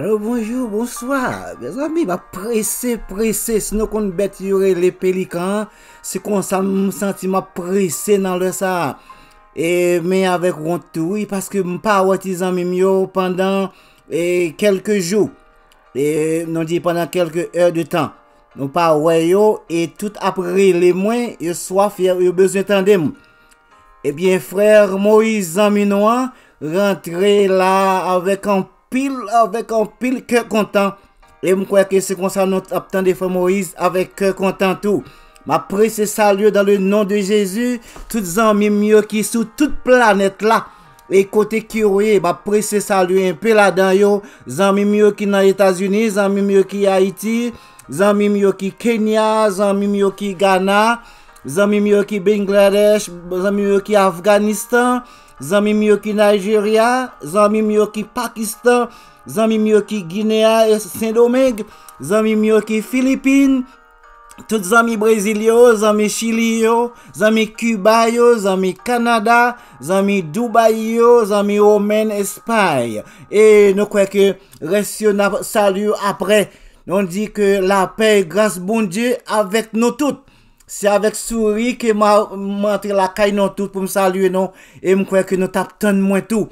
Alo, bonjou, bonsoir. Bezami, va presse, presse. S'nou kon bet yore le pelikan, se kon san ti ma presse nan lè sa. E, me avèk wontoui, paske mpa wè ti zanmim yo pandan kelke jou. E, non di, pandan kelke hèr de tan. Mpa wè yo, e tout apri lè mwen, yo swaf, yo bezè tan dem. Ebyen, eh frèr Moïse Zanminouan, rentre la avèk an pèlè, Pil avèk an pil kèr kontan. E mkwèkè se konsan ap tan defa Moïse avèk kèr kontan tou. Ma prese salye dan le non de Jezou. Tout zanmim yo ki sou tout planet la. E kote ki ouye. Ma prese salye an pel adan yo. Zanmim yo ki nan Etasunis. Zanmim yo ki Haiti. Zanmim yo ki Kenya. Zanmim yo ki Ghana. Zanmim yo ki Bengladesh. Zanmim yo ki Afganistan. Zami mieux qui Nigeria, Zami miyoki qui Pakistan, Zami miyoki qui Guinea et Saint-Domingue, Zami miyoki qui Philippines, tout zanmi amis zami zanmi Chili amis zanmi Cuba zami zanmi Zami zanmi Dubai Et nous, Omen que E nou que on salut salyo la paix grâce bon Dieu avec nous toutes. C'est avec souris que m'a montré la caille non tout pour me saluer non et me croire que nous t'attend moins tout.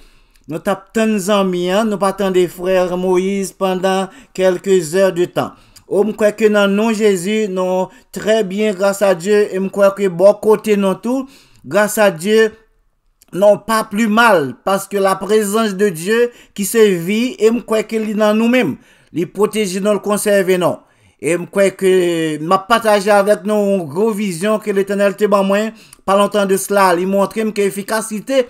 Nous t'attend en bien, nous pas des frères Moïse pendant quelques heures de temps. Oh me que non nom Jésus non très bien grâce à Dieu et me croire que bon côté non tout grâce à Dieu non pas plus mal parce que la présence de Dieu qui se vit et me croire qu'il dans nous-mêmes, il protège nous le conserve. non. E m kwek m ap pataje avet nou grovizyon ke l'Eternel te ban mwen pa lontan de slal. I m montrem ke efikasite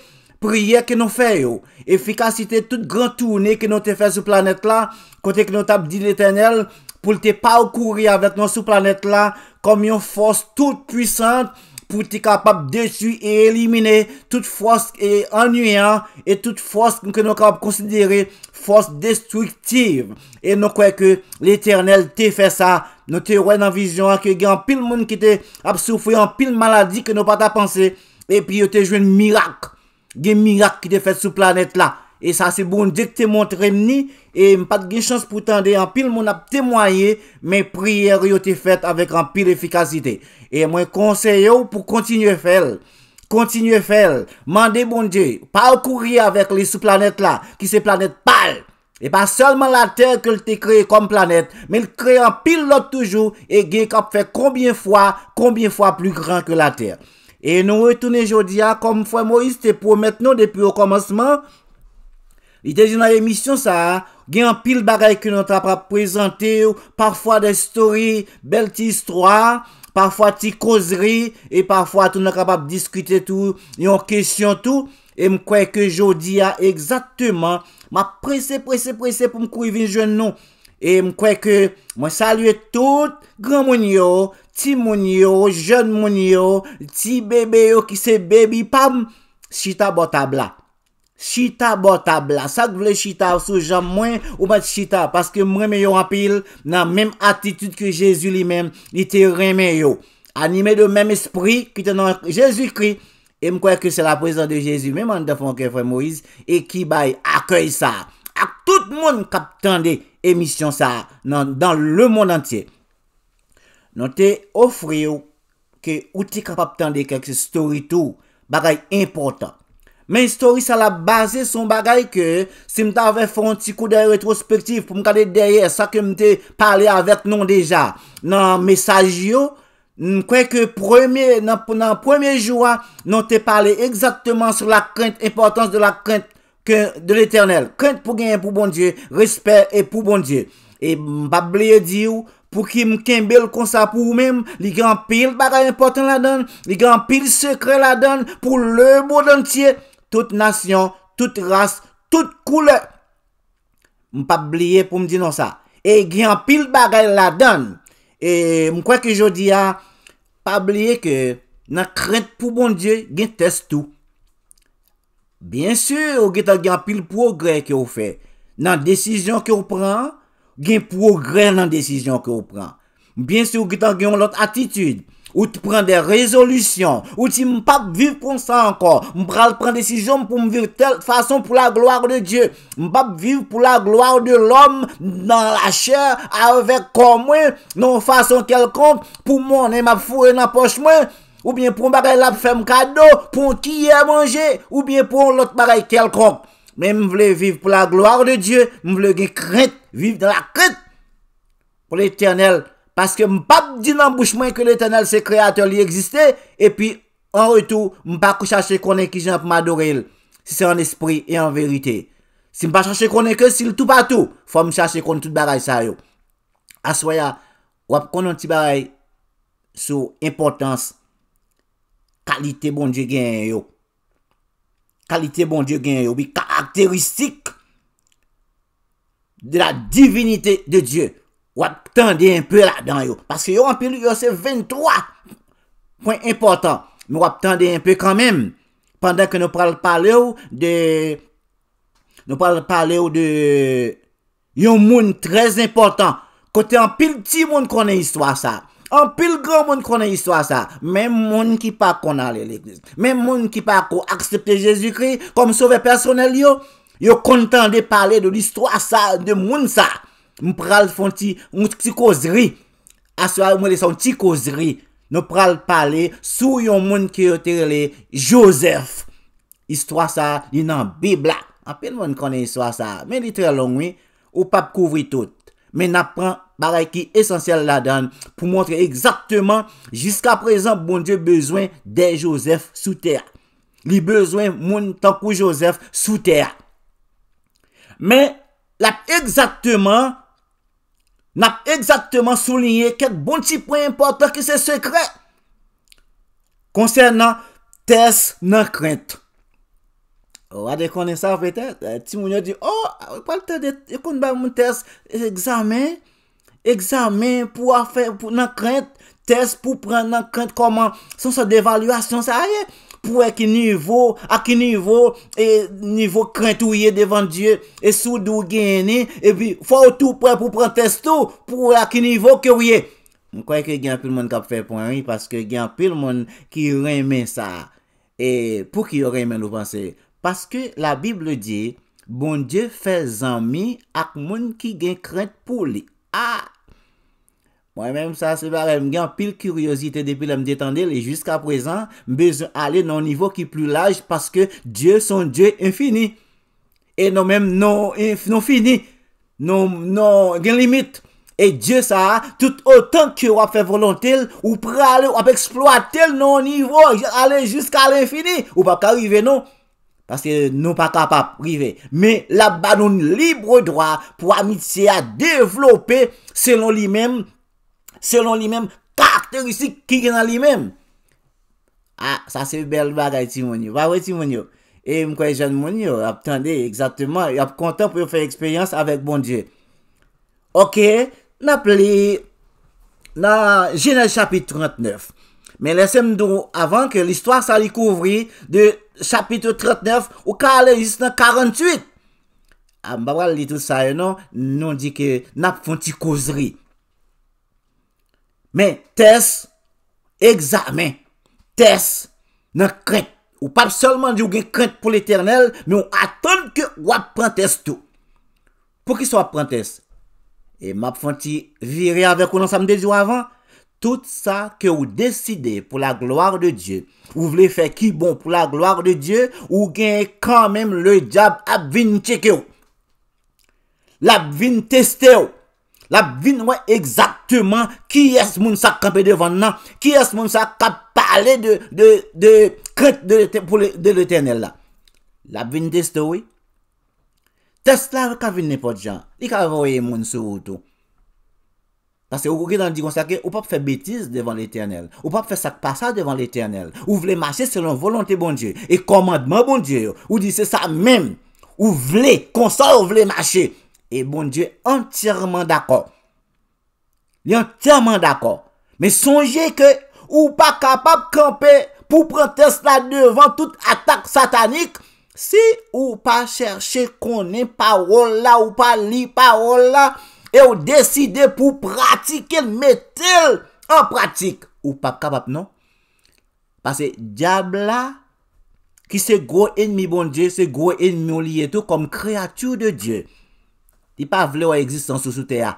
priye ke nou feyo. Efikasite tout grand tourne ke nou te fe sou planet la. Kote ke nou tap di l'Eternel pou te pa okouri avet nou sou planet la. Kom yon fos tout pwisante pou te kapap de su e elimine tout fos e anuyan. E tout fos ke nou kapap konsidere. Fos destwiktiv. E nou kwe ke l'Eternel te fe sa. Nou te wè nan vizyon. Ake gen an pil moun ki te ap soufè an pil maladi. Ke nou pa ta panse. E pi yo te jwen mirak. Gen mirak ki te fet sou planet la. E sa se bon dek te montre mni. E mpad gen chans pou tande an pil moun ap temoye. Men prier yo te fet avèk an pil efikasite. E mwen konseyo pou kontinye fel. Kontinuè fèl, mandè moun djè, pa akouri avèk li sou planèt la, ki se planèt pal, e pa solman la tèr ke l te kreye kom planèt, me l kreye an pil lot toujou, e gen kap fèk kombien fwa, kombien fwa plu gran ke la tèr. E nou wè toune jodi a, kom fwa Moïse te pou mèt nou depi ou komanseman, i te di nan emisyon sa, gen an pil bagay ke nou tap ap prezante ou, parfwa de story, bel ti histoire, Parfwa ti koz ri, e parfwa tou nan kapap diskute tou, yon kesyon tou, e mkwe ke jodi a ah, exakteman, ma prese prese prese pou mkwe vin joun nou, e mkwe ke mwen salye tout, gran moun yo, ti moun yo, joun moun yo, ti bebe yo ki se bebi, pam, shita botabla. Chita bo tabla, sak vle chita sou jan mwen ou bat chita Paske mwen me yo rapil nan menm atitude ki jesu li menm Li te remen yo, anime de menm espri ki te nan jesu kri E mkwe ke se la prezant de jesu menm an defon ke fray Moise E ki bay akoy sa, ak tout moun kap tende emisyon sa Nan le moun entye Non te ofri yo ke outi kap tende kek se story tou Bagay importan Men story sa la base son bagay ke se mta ave fwantikou de retrospektif pou m kade derye sa ke m te pale avèk non deja. Nan mesaj yo, kwenke premier, nan premier joua, nan te pale exactement sou la krent importans de la krent de l'Eternel. Kent pou genye pou bon Diyo, respè et pou bon Diyo. E m pa bleye diyo pou ki m kenbe l konsa pou mèm, li gen pil bagay importans la don, li gen pil sekre la don pou le bo don tye. Tout nasyon, tout rase, tout koule. M pa bliye pou m di nan sa. E gen apil barel la dan. E m kwa ki jodi a, pa bliye ke nan krent pou bon die, gen test tou. Bien sur, ou gen ta gen apil progre ke ou fe. Nan desisyon ke ou pran, gen progre nan desisyon ke ou pran. Bien sur, ou gen ta gen lout atitude. Ou tu prends des résolutions. Ou tu ne pas vivre comme ça encore. Je prendre des décisions pour me vivre telle façon pour la gloire de Dieu. Je pas vivre pour la gloire de l'homme dans la chair avec comme moi, non façon quelconque pour moi, ne m'a pas dans la poche moi. Ou bien pour un la faire un cadeau, pour qui est manger, ou bien pour l'autre pareil quelconque. Mais je veux vivre pour la gloire de Dieu. Je veux vivre dans la crête. pour l'éternel. Paske m pap di nan bouchman ke l'Eternel se kreator li eksiste. E pi, an retou, m pa kou chache konen ki jen ap m adorel. Si se an esprit e an verite. Si m pa chache konen ke sil tout patou, fwa m chache konen tout baray sa yo. Aswaya, wap konen ti baray sou importans kalite bon diyo gen yo. Kalite bon diyo gen yo bi karakteristik de la divinite de Diyo. Wap tende un peu là-dedans, yo. Paske yo anpil yo se 23. points importants. Mais wap un peu quand même. Pendant que nous Nous yo de... Nous pral parler de... Yon moun très important. Kote anpil ti moun konen histwa sa. Anpil gran moun konen histwa sa. qui moun ki pa l'église, même l'eglise. Men moun ki pa kon aksepte jésus kom sove personel yo. Yo de pale de l'histoire sa de moun ça. Mp pral fon ti moun ti kozri. Aswa mwen li son ti kozri. Nop pral pale sou yon moun ki oterele Joseph. Istwa sa li nan bibla. Ape l moun kone istwa sa. Men li tre long we. Ou pap kouvri tout. Men ap pran pare ki esensyal la dan. Pou montre ekzakteman. Jiska prezan bon de bezwen de Joseph sou ter. Li bezwen moun tankou Joseph sou ter. Men l ap ekzakteman. Nap ekzaktman soulyen ket bon ti pwen importan ki se sekre. Konsen nan tes nan krent. Ou ade konen euh, sa apete, ti moun yo di, oh, ekon ban moun tes, examen, examen pou a fe nan krent, tes pou pren nan krent koman, son se devaluasyon se aye. Pou e ki nivou, a ki nivou, e nivou krent ou ye devan Diyo, e sou dou geni, e pi fwa ou tou pran pou pran testou, pou e a ki nivou ke ou ye. Mwen kwaye ke gen apil moun kap fè poun an yi, paske gen apil moun ki remen sa, e pou ki yo remen nou vansè. Paske la Bible di, bon Diyo fè zanmi ak moun ki gen krent pou li. A! Ouè mèm sa se bare, m gen pil kuryosite depil m detande, li jiska prezant, m bezon ale nan nivou ki plou laj, paske dje son dje infini, e nou mèm nou infini, nou gen limit, e dje sa, tout otan ki wap fe volantel, ou pre ale, wap eksploatel nan nivou, ale jiska l'infini, ou pa ka rive nou, paske nou pa ka pa rive, mè la banoun libre drwa, pou amit se a devlopè, selon li mèm, Selon li mèm karakteristik ki genan li mèm Ha, ah, sa se bel bagay ti moun yo Ba wè ti moun yo E mkwè jen moun yo Aptande, eksatèman Y ap kontan pou yo fè ekspèyans avèk bon dje Ok, ah, non? nap li Nan jenè chapit 39 Men lèsem dou avan ke l'histoire sa li kouvri De chapit 39 Ou ka ale jist nan 48 Am babal li tout sa yon Non di ke nap fonti kozri Men, tes, examen, tes, nan krenk. Ou pap solman di ou gen krenk pou l'Eternel, men ou aton ke wap prentes tou. Po ki sou wap prentes? E map fanti viri avek ou nan samde di ou avan? Tout sa ke ou deside pou la gloar de Diyo. Ou vle fe ki bon pou la gloar de Diyo? Ou gen kan men le jab ap vin cheke ou? La vin teste ou? La vin wè eksaktèman ki yè moun sak ka pe devan nan, ki yè moun sak ka pale de kret de l'Eternel la. La vin dè stò wè, tes la wè ka vin nè pot jè, li ka wè yè moun sou wò tou. Tase ou kou kè dan di konsakè, ou pa pfe betise devan l'Eternel, ou pa pfe sak pa sa devan l'Eternel, ou vle mache selon volonté bon dje, e komadman bon dje yo, ou dise sa mèm, ou vle konsa ou vle mache, Et bon die entièrement d'accord. Et entièrement d'accord. Mais songez que ou pa kapap kampe pou prantez la devan tout attak satanik. Si ou pa chershe konen parol la ou pa li parol la. Et ou deside pou pratike metel en pratik. Ou pa kapap non. Pase diable la ki se gro ennemi bon die se gro ennemi ou li eto kom kreatur de dieu. Li pa vle ou existans sou sou teya.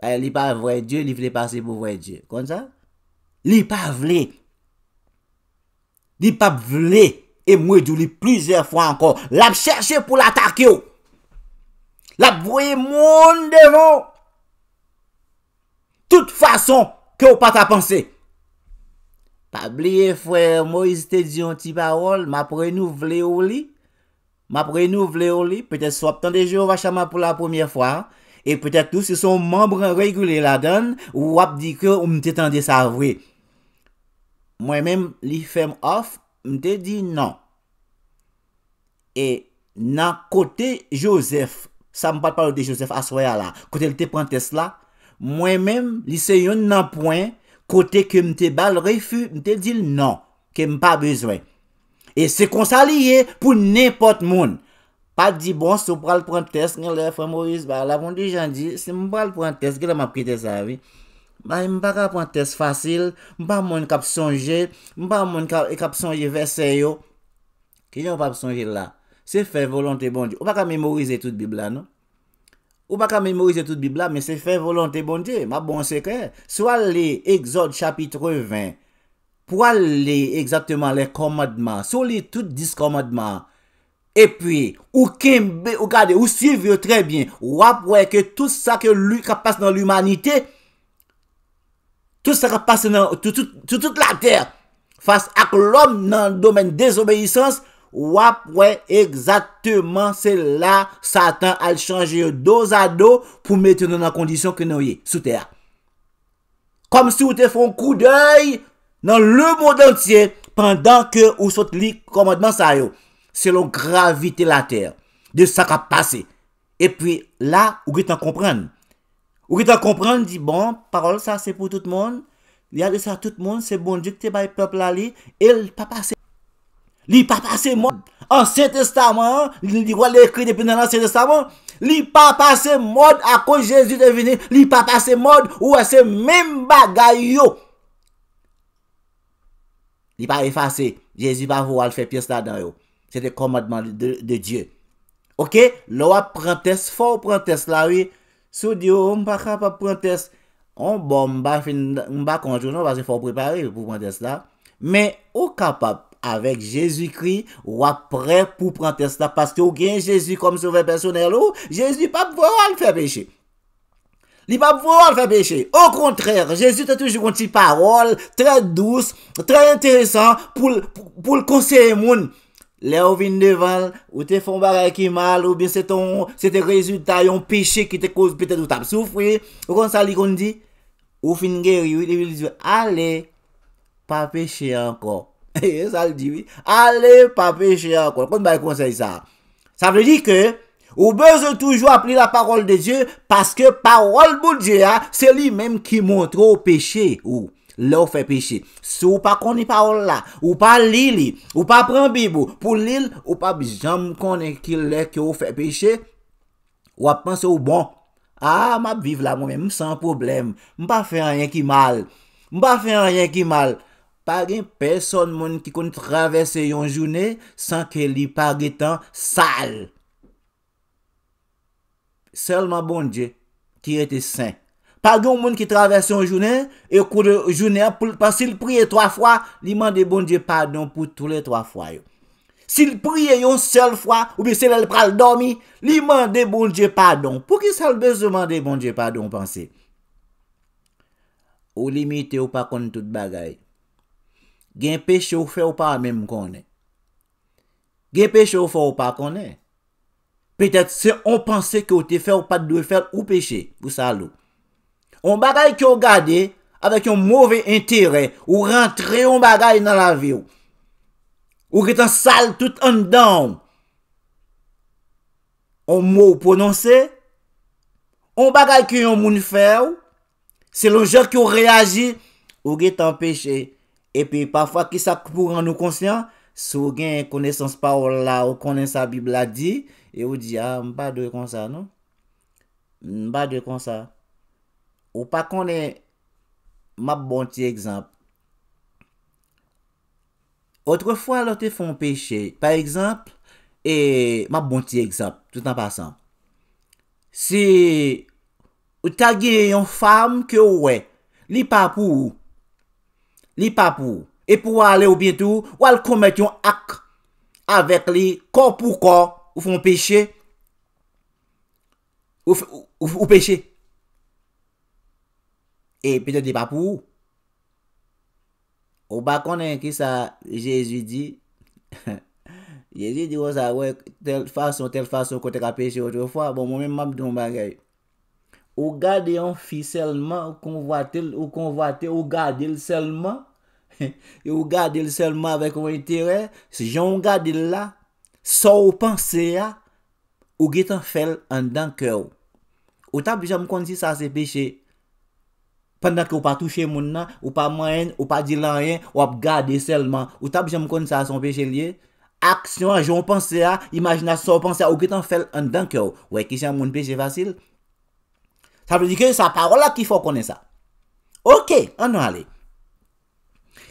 Eh, li pa vwe Diyo, li vle pase pou vwe Diyo. Kon sa? Li pa vle. Li pa vle. E mwe djou li plizèr fwa ankon. Lap chèrche pou la tak yo. Lap vwe moun devon. Tout fwa son ke ou pat apansè. Pa blie fwe, mwe iste diyon ti ba wol. Ma pre nou vle ou li. Ma pre nou vle ou li, pwete sou ap tande jo wachama pou la pwemye fwa, e pwete tout se son membren regule la don, ou ap di ke ou mte tande sa vwe. Mwen men li fem of, mte di nan. E nan kote Josef, sa m pat palo de Josef aswaya la, kote li te pwente sla, mwen men li se yon nan pwen, kote ke mte bal refu, mte di nan, ke m pa bezwej. E se konsaliye pou nepot moun. Pa di bon, se ou pral pran test, gen lè fran Maurice, ba la bon di jan di, se ou pral pran test, gen lè ma prites avi, ba yon baka pran test fasil, mba moun kap sonje, mba moun kap sonje versen yo, ki yon pap sonje la, se fè volante bon di. Ou baka memorize tout bibla, non? Ou baka memorize tout bibla, men se fè volante bon di, ma bon seker. So alè, exode chapitre 20, pou alè exactement lè komadman, sou lè tout diskomadman, epi, ou kembe, ou gade, ou sivyo trebyen, wap wè ke tout sa ke luk apas nan l'umanite, tout sa kapas nan, tout la ter, fase ak l'om nan domen desobeysans, wap wè exactement se la satan al chanje yo dozado pou mette nan an kondisyon ke nou yè sou ter. Kom si ou te fon kou dèy, nan le mod antyen, pandan ke ou sot li komadman sa yo, selon gravite la ter, de sa ka pase, epi la, ou gri tan komprende, ou gri tan komprende, di bon, parol sa, se pou tout moun, li a de sa tout moun, se bon dik te bay pepl la li, e li pa pase, li pa pase moun, an se testaman, li wale ekri depi nan an se testaman, li pa pase moun, a ko jesu devine, li pa pase moun, ou a se men bagay yo, Ni pa efase, Jezu pa vwo al fe pyes la dan yo. Se de komadman de Diyo. Ok, lo wap prentes, fwo prentes la, oui. Sou diyo, mba kapap prentes, bon, mba konjou, mba se fwo prepari pou prentes la. Men, o kapap, avek Jezu kri, wap pre, pou prentes la. Pasti ou gen Jezu kom sove personel, ou Jezu pa vwo al fe pyes la. Il va vouloir faire péché. Au contraire, Jésus t'a toujours une parole très douce, très intéressante pour, pour, le conseiller monde. Là où devant, ou te un bagay qui mal, ou bien c'est ton, c'est un résultat, un péché qui te cause peut-être ou t'as souffrir. Vous comprenez ça, il dit, Au fin guéri, il dit, allez, pas péché encore. Et ça le dit, oui. Allez, pas péché encore. Quand on conseiller ça, ça veut dire que, Ou bezo toujou ap li la parol de Dje, paske parol bo Dje, se li menm ki montre ou peche, ou la ou fe peche. Sou pa koni parol la, ou pa li li, ou pa pren bibou, pou li, ou pa bijan konen ki le ke ou fe peche, ou ap pense ou bon. Ah, ma biv la moun menm, san problem. Mpa fe anyen ki mal. Mpa fe anyen ki mal. Pag en person moun ki koni travesse yon jounen, san ke li pag etan sal. Selman bon Dje ki ete sen. Pag yon moun ki travesse yon jounen, e kou de jounen, pasil priye 3 fwa, li mande bon Dje padon pou toule 3 fwa yo. Sil priye yon sel fwa, ou bi sel el pral dormi, li mande bon Dje padon. Pou ki sel bezou mande bon Dje padon, panse? Ou li mite ou pa kon tout bagay. Gen peche ou fe ou pa, menm konen. Gen peche ou fe ou pa, menm konen. Petèp se on pensè ki ou te fè ou pat dwe fè ou peche pou sa lou. Ou bagay ki ou gade, avek yon mouve intere, ou rentre ou bagay nan la vi ou. Ou ge tan sal tout an dan. Ou mou pou non se, ou bagay ki yon moun fè ou, se lo jè ki ou reagi, ou ge tan peche. E pi pafwa ki sa pou ran nou konsyant, sou gen kone san spa ou la ou kone san bibla di, e pi pafwa ki sa pou ren nou konsyant, E ou di a ah, mba dwe kon sa nou? Mba dwe kon sa. Ou pa konen mba bon ti ekzamp. Otrefwa lote fon peche. Par ekzamp, e mba bon ti ekzamp, tout an pasan. Se ou tagye yon fam ke ou we, li pa pou. Li pa pou. E pou wale ou bintou, wale komet yon ak avek li, kon pou kon Ou foun peche? Ou peche? E peche di pa pou? Ou ba konen ki sa Jezou di? Jezou di ou sa wek tel fason, tel fason, kote ka peche outre fwa, bon moun men mab di mou bagay. Ou gade yon fi selman ou konvote, ou konvote ou gade yon selman ou gade yon selman vek ou entere si joun gade yon la Sò ou panse a ou get an fel an dan kèw. Ou ta bi jèm kon si sa se peche. Pendak ki ou pa touche moun nan, ou pa manyen, ou pa di lan yen, ou ap gade selman. Ou ta bi jèm kon si sa son peche liye. Aksyon, jèm ou panse a, imajina, sò ou panse a ou get an fel an dan kèw. Ou e ki jèm moun peche vasil. Sa pe di kè, sa parola ki fò konen sa. Ok, an nou ale.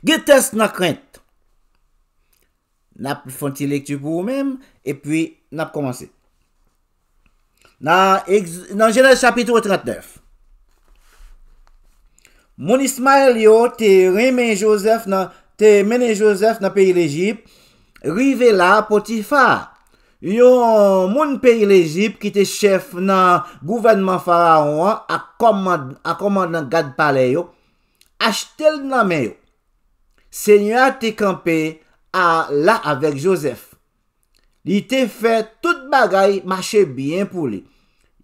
Get tes nan krent. N ap fontilektu pou mèm, E pwi, n ap komanse. Nan genèl chapitou 39, Moun Ismail yo, Te menè Joseph nan peyi l'Egypte, Rivela potifa, Yo moun peyi l'Egypte, Ki te chef nan gouvenman faraouan, A koman nan gad pale yo, A chtel nan men yo, Senya te kampe, la avek Josef. Li te fe tout bagay mache bien pou li.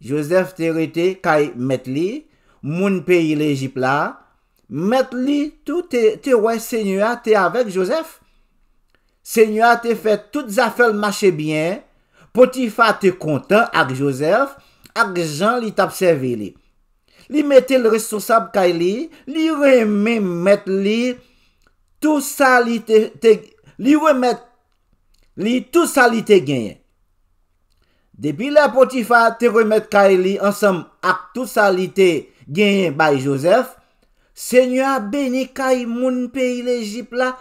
Josef te rete kaj met li, moun peyi lejipla, met li tout te wè senyo a te avek Josef. Senyo a te fe tout zafel mache bien, poti fa te kontan ak Josef, ak jan li tapsevi li. Li metel resosab kaj li, li reme met li, tout sa li te Li we met li tout sa li te genye. Depi la potifa te we met kay li ansam ak tout sa li te genye bay Joseph. Senyo a beni kay moun peyi lejip la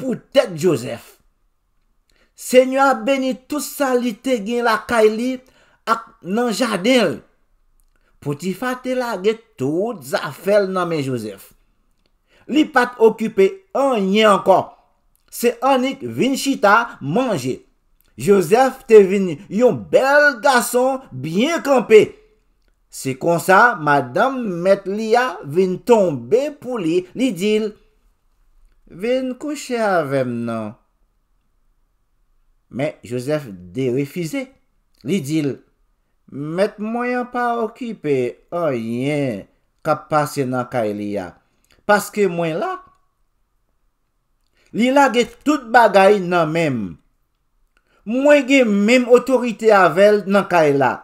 pou tet Joseph. Senyo a beni tout sa li te genye la kay li ak nan jadel. Potifa te la get tout za fel nan men Joseph. Li pat okupe anye ankon. Se anik vin chita manje. Josef te vin yon bel gason byen kampe. Se konsa, madame met liya vin tombe pou li. Li dil, vin kouche avem nan. Men, Josef de refize. Li dil, met mwen pa okipe. Oye, kapasyen akay liya. Paske mwen lak, Li la ge tout bagay nan menm. Mwen ge menm otorite avel nan kay la.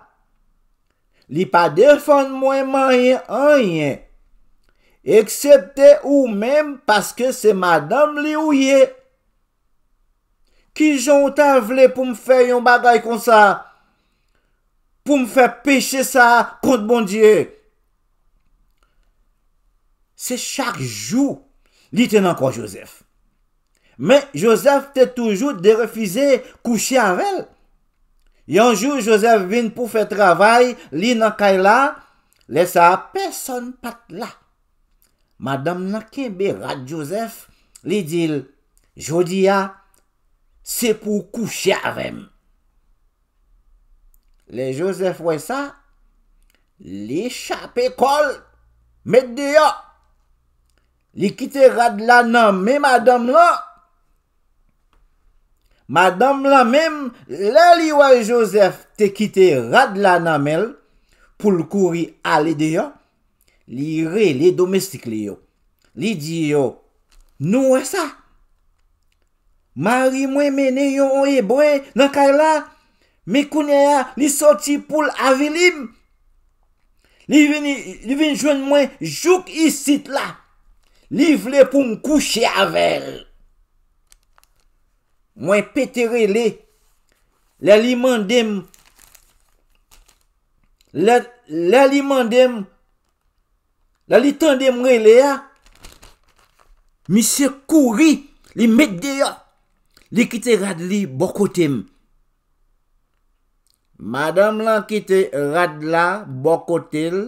Li pa defan mwenman ye, an ye. Eksepte ou menm paske se madame li ou ye. Ki jontan vle pou mfe yon bagay kon sa. Pou mfe peche sa kont bon die. Se chak jou li tenan kon Josef. Men josef te toujou de refize kouche avèl. Yonjou josef vin pou fè travay, li nan kay la, lè sa apè son pat la. Madame nan kebe rad josef, li dil, jodi ya, se pou kouche avèm. Le josef wè sa, li chapè kol, mè di ya, li kite rad la nan, mè madame la. Madame la mem, la li wa Joseph te kite rad la namel pou l kouri ale de yo, li re bon, li domestikle yo. Li di yo, nou wa sa? Mari mwen mene yon ou e bwen nan kare la? Me kounye ya, li soti pou l avilim? Li vin jwen mwen jouk isit la? Li vle pou m kouche avèr? Mwen pete re le. Le li mandem. Le li mandem. Le li tondem re le ya. Mise kouri. Li met de ya. Li kite rad li bokotem. Madame lan kite rad la bokotel.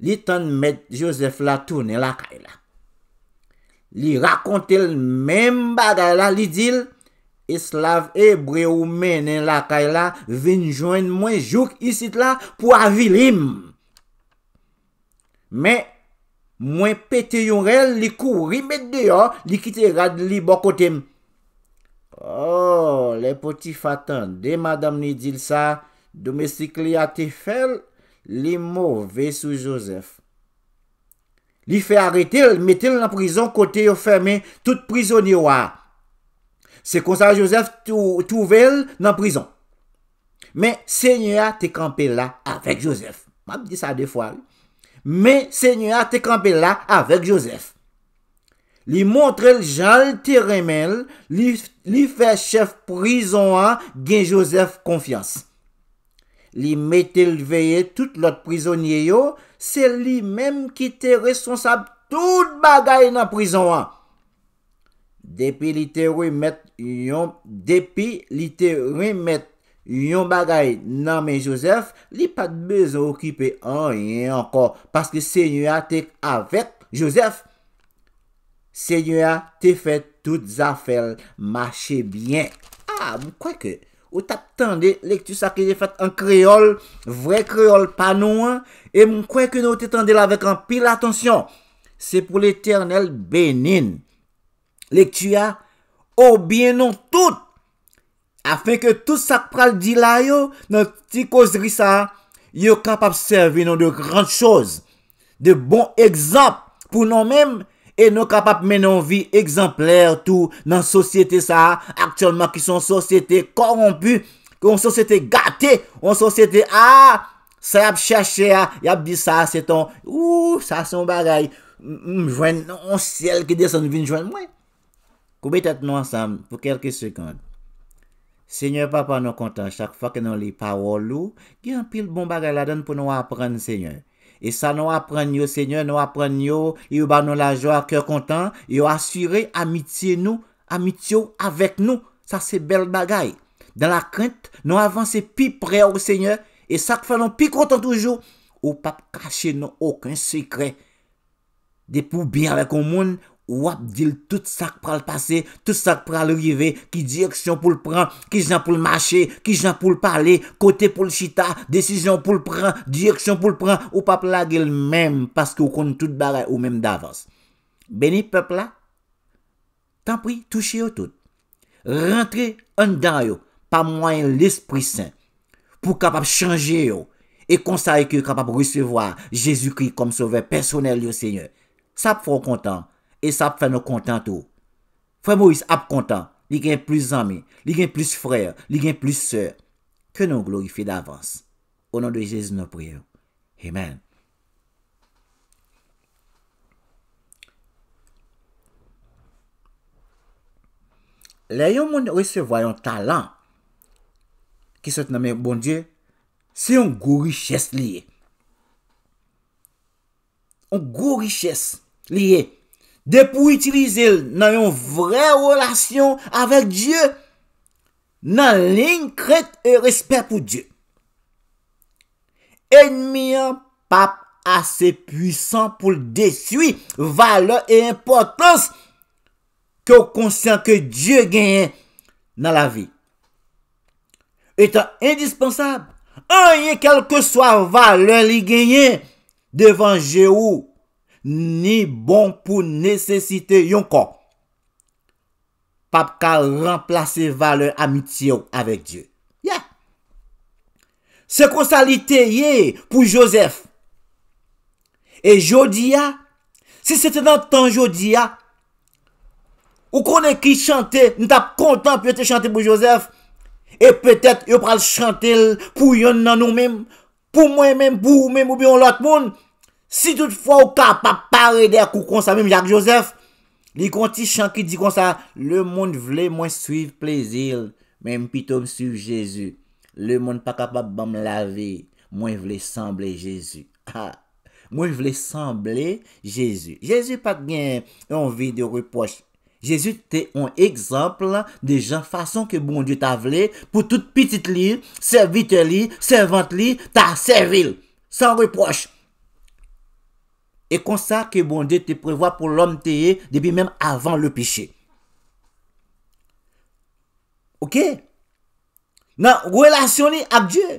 Li tond met Josef la toune la kay la. Li rakontel men bagay la li dil. eslav ebre ou men en lakay la ven jwen mwen jok isit la pou avil im. Men, mwen pete yon rel li kou rimet deyo, li kite rad li bokotem. Oh, le poti fatan, de madam ni dil sa, domesik li ate fel, li mou ve sou Josef. Li fe arete, metel nan prizon kote yo ferme, tout prizoni wak. Se konser Josef touvel nan prison. Men, se nye a te kampe la avek Josef. Ma m di sa de fwa. Men, se nye a te kampe la avek Josef. Li montre l jan l terremel, li fè chef prison an gen Josef konfians. Li mette l veye tout lot prizonye yo, se li menm ki te resonsab tout bagay nan prison an. Depi li te remet, yon depi li te remet yon bagay nan men Josef, li pa dbezo okipe an yon ankor, paske se nye a te avet Josef. Se nye a te fet tout zafel, mache bien. Ah, mwen kwenke, ou ta tende, lek tu sa ki je fet an kreol, vre kreol panou, e mwen kwenke nou te tende la vekan, pil atensyon, se pou l'Eternel Benin. Lek tu a, ou bien nou tout, afen ke tout sak pral di la yo, nan ti kozri sa, yo kapap servi nou de gran choz, de bon ekzamp pou nou menm, e nou kapap men nou vi ekzempler tou nan sosyete sa, aktyolman ki son sosyete korompu, ki son sosyete gate, ki son sosyete a, sa yap chache a, yap di sa se ton, ou sa son bagay, mwen, mwen, mwen, Koube tet nou ansam pou kelke sekand. Senyon papa nou kontan. Chak fwa ke nou li pa wou lou. Ki an pil bon bagay la den pou nou apren senyon. E sa nou apren yo senyon. Nou apren yo. Yo ban nou la jo a kèr kontan. Yo asyre amitye nou. Amityo avèk nou. Sa se bel bagay. Dan la krent nou avanse pi pre ou senyon. E sak fwa nou pi kontan toujou. Ou pap kache nou okan sekre. De pou bi avèk ou moun. Ou pap kache nou okan. Wap dil tout sak pral pase, tout sak pral rive, ki direksyon pou l pran, ki jan pou l mache, ki jan pou l pale, kote pou l chita, desisyon pou l pran, direksyon pou l pran, ou pa plag el mem, paske ou kon tout bare ou mem davans. Beni pepla, tan pri touche yo tout. Rentre an dan yo, pa mwen l esprit sen, pou kapap chanje yo, e konsay ki kapap rusevoa Jezu kri kom sove personel yo seigneur. Sa pou fwo kontan, E sa ap fè nou kontant ou. Fè mou is ap kontant. Li gen plus zami. Li gen plus frè. Li gen plus sè. Ke nou glorifi d'avans. O nou de Jez nou priyou. Amen. Le yon moun recevwa yon talan. Ki sot name bon die. Se yon gwo riches liye. Yon gwo riches liye. De pou itilize nan yon vre relasyon avek Diyo nan lign kret e respet pou Diyo. Enmiyan pap ase pwisan pou l'deswi valeu e impotans ke konsen ke Diyo genyen nan la vi. Eta indispensab, anye kelke swa valeu li genyen devan Jehou. Ni bon pou nesesite yon kon. Pap ka remplase vale amitye ou avek Diyo. Ya. Se konsalite ye pou Josef. E Jodia. Se se te nan tan Jodia. Ou konen ki chante. Ni tap kontan pou yote chante pou Josef. E petet yo pral chante pou yon nan nou mem. Pou mwen mem pou mwen mou biyon lot moun. Pou mwen moun. Si tout fwa ou ka pa pare der kou kon sa mim Jacques-Joseph, li kon ti chan ki di kon sa, le moun vle mwen suiv plezil, men pitou mwen suiv Jezu. Le moun pa ka pa ban m lavi, mwen vle semble Jezu. Mwen vle semble Jezu. Jezu pa gen anvi de repos. Jezu te an ekzamp la de jan fason ke bon Dieu ta vle, pou tout pitit li, servite li, servante li, ta servil. San reposch. E konsa ke bon de te prevoa pou l'om te ye debi men avan le peche. Ok? Nan relasyoni ap die.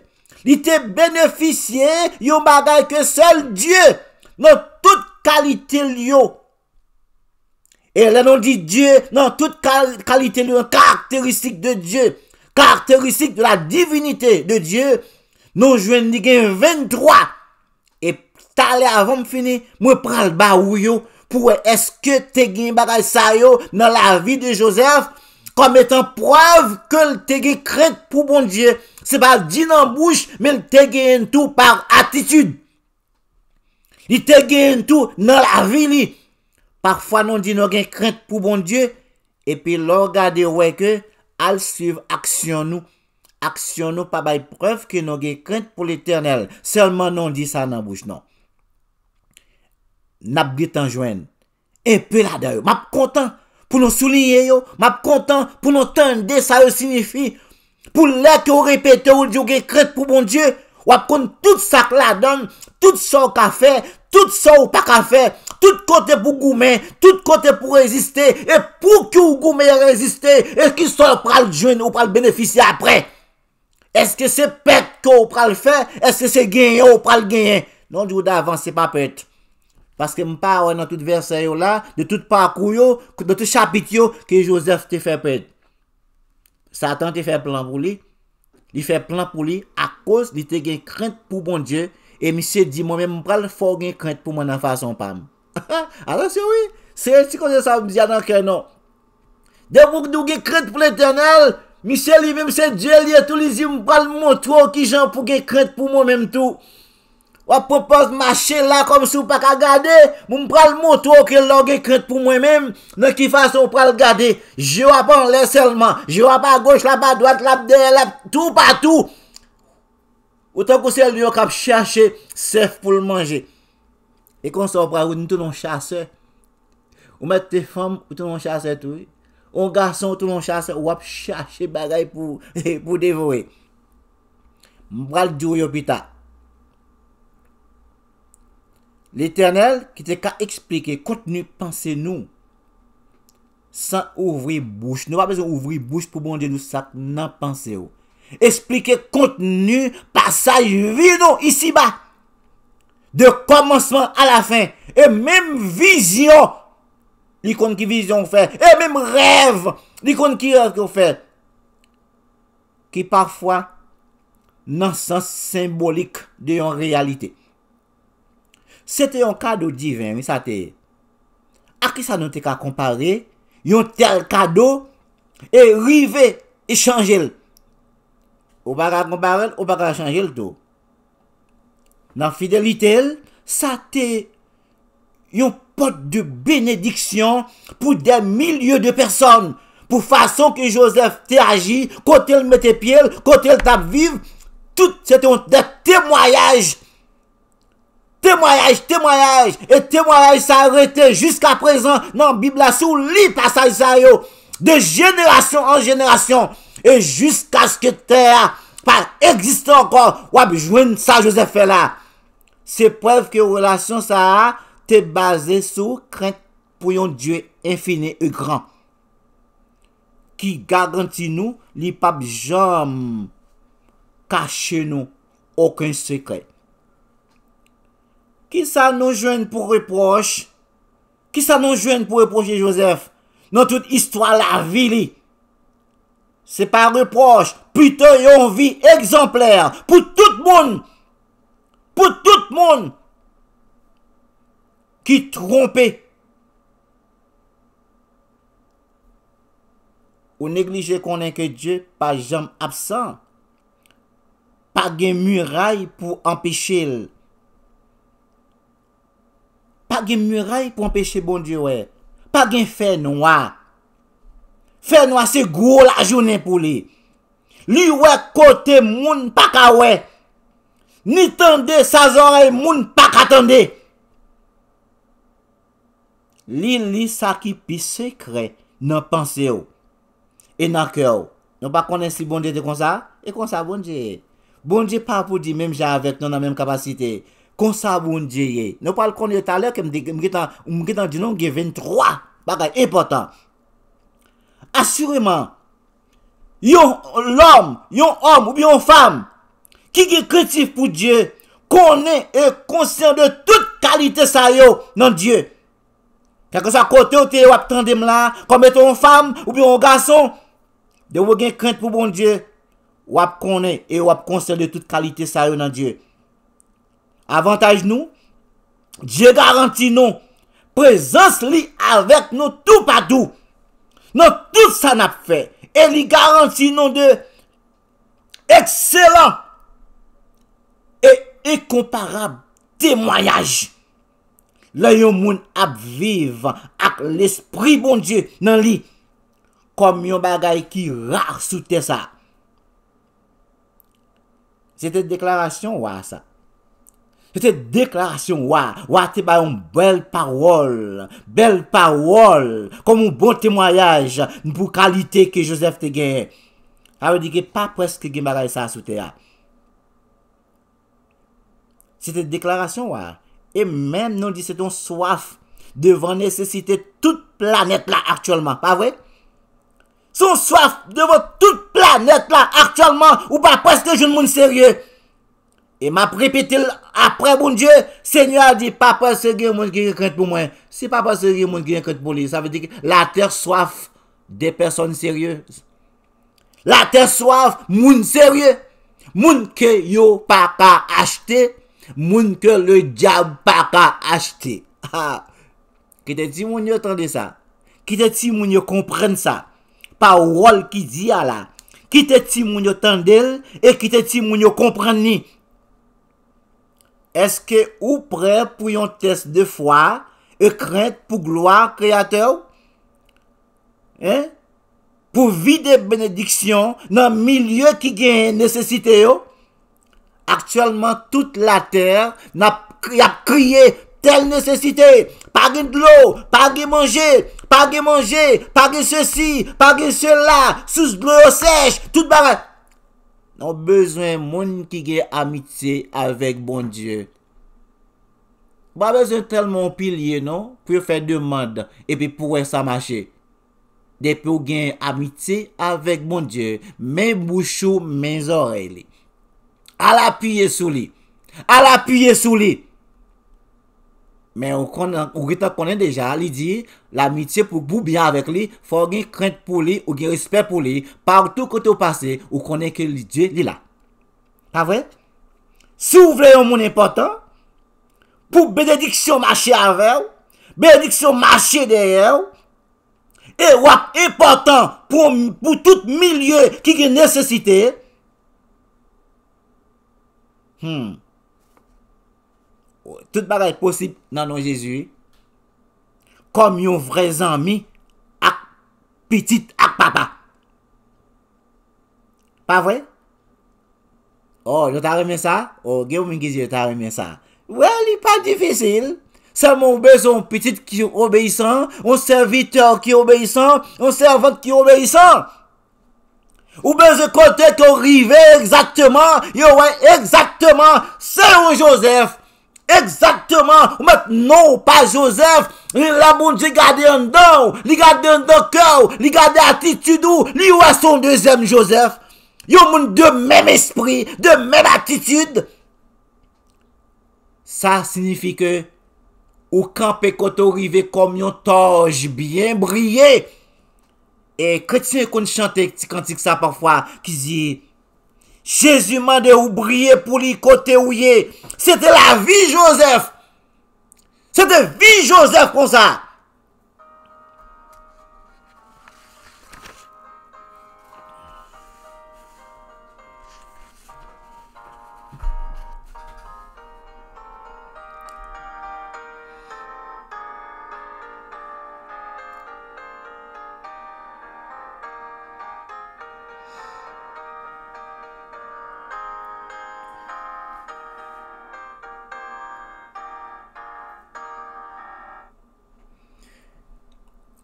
Li te beneficie yo bagay ke sol die. Nan tout kalite li yo. E la nan di die nan tout kalite li yo. Nan karakteristik de die. Karakteristik de la divinite de die. Nou jwen di gen 23. Ta le avan m fini, mwen pral ba ou yo pou e eske te gen bagay sa yo nan la vi de Joseph kom etan preuve ke l te gen krent pou bon Diyo. Se ba di nan bouche, men te gen tou par atitude. Li te gen tou nan la vi li. Parfwa nan di nou gen krent pou bon Diyo. E pi loga de weke, al suiv aksyon nou. Aksyon nou pa bay preuve ke nou gen krent pou l'Eternel. Selman non nan di sa nan bouche, nan. Nap git anjwen. E pe la de yo. Map kontan pou nou souliye yo. Map kontan pou nou tende sa yo signifi. Pou lè ki ou repete ou di ou ge kred pou bon die. Wap kon tout sa k la don. Tout sa ou ka fe. Tout sa ou pa ka fe. Tout kote pou goumen. Tout kote pou reziste. E pou ki ou goumen reziste. E ki sa ou pral jwen ou pral beneficie apre. E se ke se pek ki ou pral fe. E se se genyen ou pral genyen. Non di ou da avans se pa pek. Paske m pa wè nan tout versè yo la, de tout parkou yo, de tout chapit yo, ki Joseph te fè pèd. Satan te fè plan pou li. Li fè plan pou li akos li te gen krent pou bon Dje. E misè di mwen mè m pral fò gen krent pou mè nan fason pam. Alè se wè, se yè si kon jè sa mzè nan krenon. Dè pou kdo gen krent pou l'eternal, misè li ve mse Dje li etou li zi m pral mwot wò ki jan pou gen krent pou mwen mè m tou. wap propos mache la kom sou pa ka gade, moun pral moutou wakil logi kred pou mwen men, nan ki fason wap pral gade, jwa pa an lè selman, jwa pa a goch la pa a doat, lap derè lap, tou pa tou, wotan kousel yon kap chache sef pou l manje, e konsa wap pral woun tou non chase, wou met te fom, wou tou non chase tou, wou gar son tou non chase, wap chache bagay pou devowe, moun pral djou yon pita, L'Éternel qui te qu'à expliquer, contenu, pensez-nous. Sans ouvrir bouche. Nous pas besoin d'ouvrir bouche pour bon nous ça nan penser. Expliquer contenu, passage, vidéo, ici bas. De commencement à la fin. Et même vision. L'icône qui vision fait. Et même rêve. L'icône qui rêve fait. Qui parfois, dans sens symbolique de en réalité. Sete yon kado divin, mi sate. Aki sa nou te ka kompare, yon tel kado e rive e chanjel. Ou baga kompare, ou baga chanjel do. Nan fidelitel, sate yon pot de benediksyon pou den milye de person. Pou fason ki Josef te aji, kote el mette piel, kote el tap viv. Tout sete yon de temoyaj. Tèmoyèj, tèmoyèj, et tèmoyèj sa arrete Jusk aprezen nan Bibla sou li pasaj sa yo De jenèrasyon an jenèrasyon Et jusk aske tè ya Par egzistè ankon Wabjwen sa josefè la Se prev ke relasyon sa a Tè base sou krenk pou yon djè Enfine e gran Ki garanti nou li pap jom Kache nou Oken sekre Ki sa nou jwen pou reproche? Ki sa nou jwen pou reproche, Joseph? Non tout istwa la, vili. Se pa reproche, pute yon vi exempler pou tout moun. Pou tout moun ki trompe. Ou neglije konen ke dje pa jom absan. Pa gen murae pou empeshe l. Pa gen murey pou empeshe bondye wè. Pa gen fè nou wè. Fè nou wè se gwo la jounen pou li. Li wè kote moun pa ka wè. Ni tende sa zorey moun pa ka tende. Li li sakipi sekre nan panse ou. E nan kè ou. Nou pa konen si bondye te konsa. E konsa bondye. Bondye pa pou di menm javet nan non, menm kapasite. kon sa bon Dieu Nous parlons qu'on est à l'heure que me dit non, 23 bagage important. Assurément, yon l'homme, yon homme ou bien une femme qui est créatif pour Dieu, connaît et conscient de toute qualité ça yo dans Dieu. Quelque ça côté ou te attendez là, comme étant une femme ou bien un garçon, de vous gain crainte pour bon Dieu, ou connaît et ou conscient de toute qualité ça yo dans Dieu. Avantaj nou, Dje garanti nou, Prezans li avèk nou tou padou, Nou tout san ap fè, E li garanti nou de, Ekselan, E ekomparab, Tèmoyaj, Lè yon moun ap viv, Ak l'esprit bon Dje nan li, Kom yon bagay ki rar soute sa, Se te deklarasyon wè a sa, Se te deklarasyon wa, wa te ba yon bel parwol, bel parwol, kom yon bon temoyaj, yon pou kalite ke Joseph te genye. Awe di genye pa preske genye bagay sa a soute ya. Se te deklarasyon wa, e men nou di se ton swaf devan nesesite tout planet la artuellement, pa avwe? Son swaf devan tout planet la artuellement ou pa preske genye moun serye? E map repite apre bon moun Dje, Senyor di, Papa Sege moun gen kwenk pou mwen. Si papa Sege moun gen kwenk pou li, sa ve di ki, la ter soaf de person serye. La ter soaf moun serye. Moun ke yo pa pa achete, moun ke le djab pa pa achete. Ki ah, te ti moun yo tende sa. Ki te ti moun yo kompren sa. Pa ou rol ki di ya la. Ki te ti moun yo tendel, e ki te ti moun yo kompren ni. Eske ou prè pou yon test de fwa e krenk pou gloa kreatè ou? Hein? Pou vi de benediksyon nan mi lye ki genye nesesite ou? Aktuellement, tout la terre y ap kriye tel nesesite. Pa gen dlo, pa gen manje, pa gen manje, pa gen se si, pa gen se la, sous dlo ou seche, tout barat. On bezwen moun ki gen amitiye avèk bon Diyo. Ba bezwen telman piliye nou, pou yo fè demande, epi pou wè sa mache. De pou gen amitiye avèk bon Diyo, men bouchou men zoreli. A la piye sou li. A la piye sou li. Men ou konen, ou ki te konen deja, li di, l'amitye pou bou bien avek li, fò gen krent pou li, ou gen respect pou li, pav tout kote ou pase, ou konen ke li di, li la. Ta vwet? Sou vle yon moun important, pou benediksyon mache avew, benediksyon mache deyev, e wap important pou tout milye ki gen nesosite, hmmm, Tout bagay posib nan nou Jezu Kom yon vre zan mi Ak pitit ak papa Pa vre? Oh, yo ta reme sa? Oh, gen ou mingiz yo ta reme sa? Well, yon pa difisil Se moun bezon pitit ki obeysan On serviteur ki obeysan On servote ki obeysan Ou bezon kote Kyo rive exaktman Yon wè exaktman Se yon Josef Eksaktman ou met nou pa Joseph Li la moun jè gade yon don Li gade yon don kèw Li gade atitude ou Li ou a son deuxième Joseph Yon moun de mèm esprit De mèm atitude Sa signifi ke Ou kanpe kote ou rive kom yon toj Bien brye E kre tiè kon chante Ti kan tiè ksa parfwa Ki zi Jezi mande ou brye pou li kote ou ye Sete la vi Josef Sete vi Josef konsa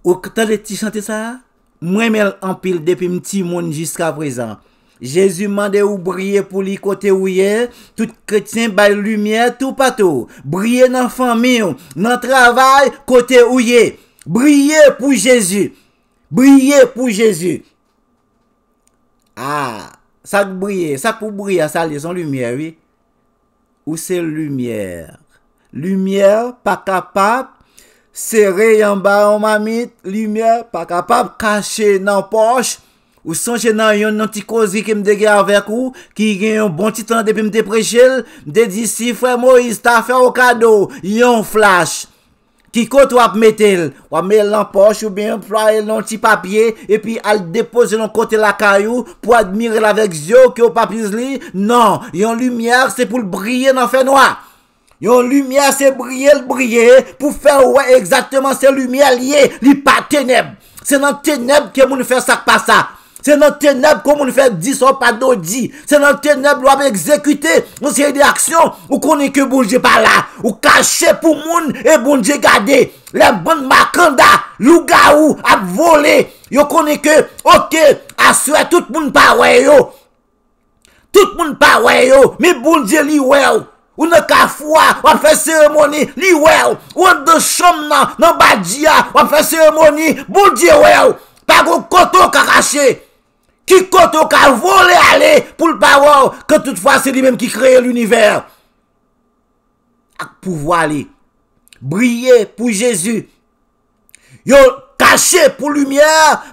Ou kata de ti chante sa? Mwen men anpil depi mti moun jiska prezant. Jezu mande ou brye pou li kote ou ye. Tout kretien baye lumiye tout patou. Brye nan fami ou nan travay kote ou ye. Brye pou Jezu. Brye pou Jezu. Ah. Sak brye. Sak pou brye sa li son lumiye, oui. Ou se lumiye. Lumiye pa kapap. Se re yon ba yon mamit, lumiè pa kapap kache nan poche Ou sonje nan yon nanti kozi kem dege avèk ou Ki gen yon bon titan depe mde prejel De di si fè mo yis ta fè wakado Yon flash Ki kote wap metel Wame yon nan poche ou ben non, yon ploye yon nanti papye E pi al depose yon kote la kayou Po admire l avèk zyo ke wap apiz li Nan, yon lumiè se pou l briye nan fè noa Yon lumiye se brye l brye pou fè wè exactement se lumiye liye li pa teneb. Se nan teneb ke moun fè sak pa sa. Se nan teneb kom moun fè di so pa do di. Se nan teneb l wab ekzekute moun se yè di aksyon ou konen ke bonje pa la. Ou kache pou moun e bonje gade. Le bon makanda louga ou ap vole. Yo konen ke ok aswe tout moun pa wè yo. Tout moun pa wè yo mi bonje li wè yo. Ou nan ka fwa, wap fe seremoni li wew. Ou nan de chom nan, nan ba diya, wap fe seremoni bou di wew. Pag ou koto ka kache. Ki koto ka vole ale pou l'pawaw. Ke toutfwa se li men ki kreye l'univers. Ak pou wali. Briye pou Jezu. Yo kache pou lumiye.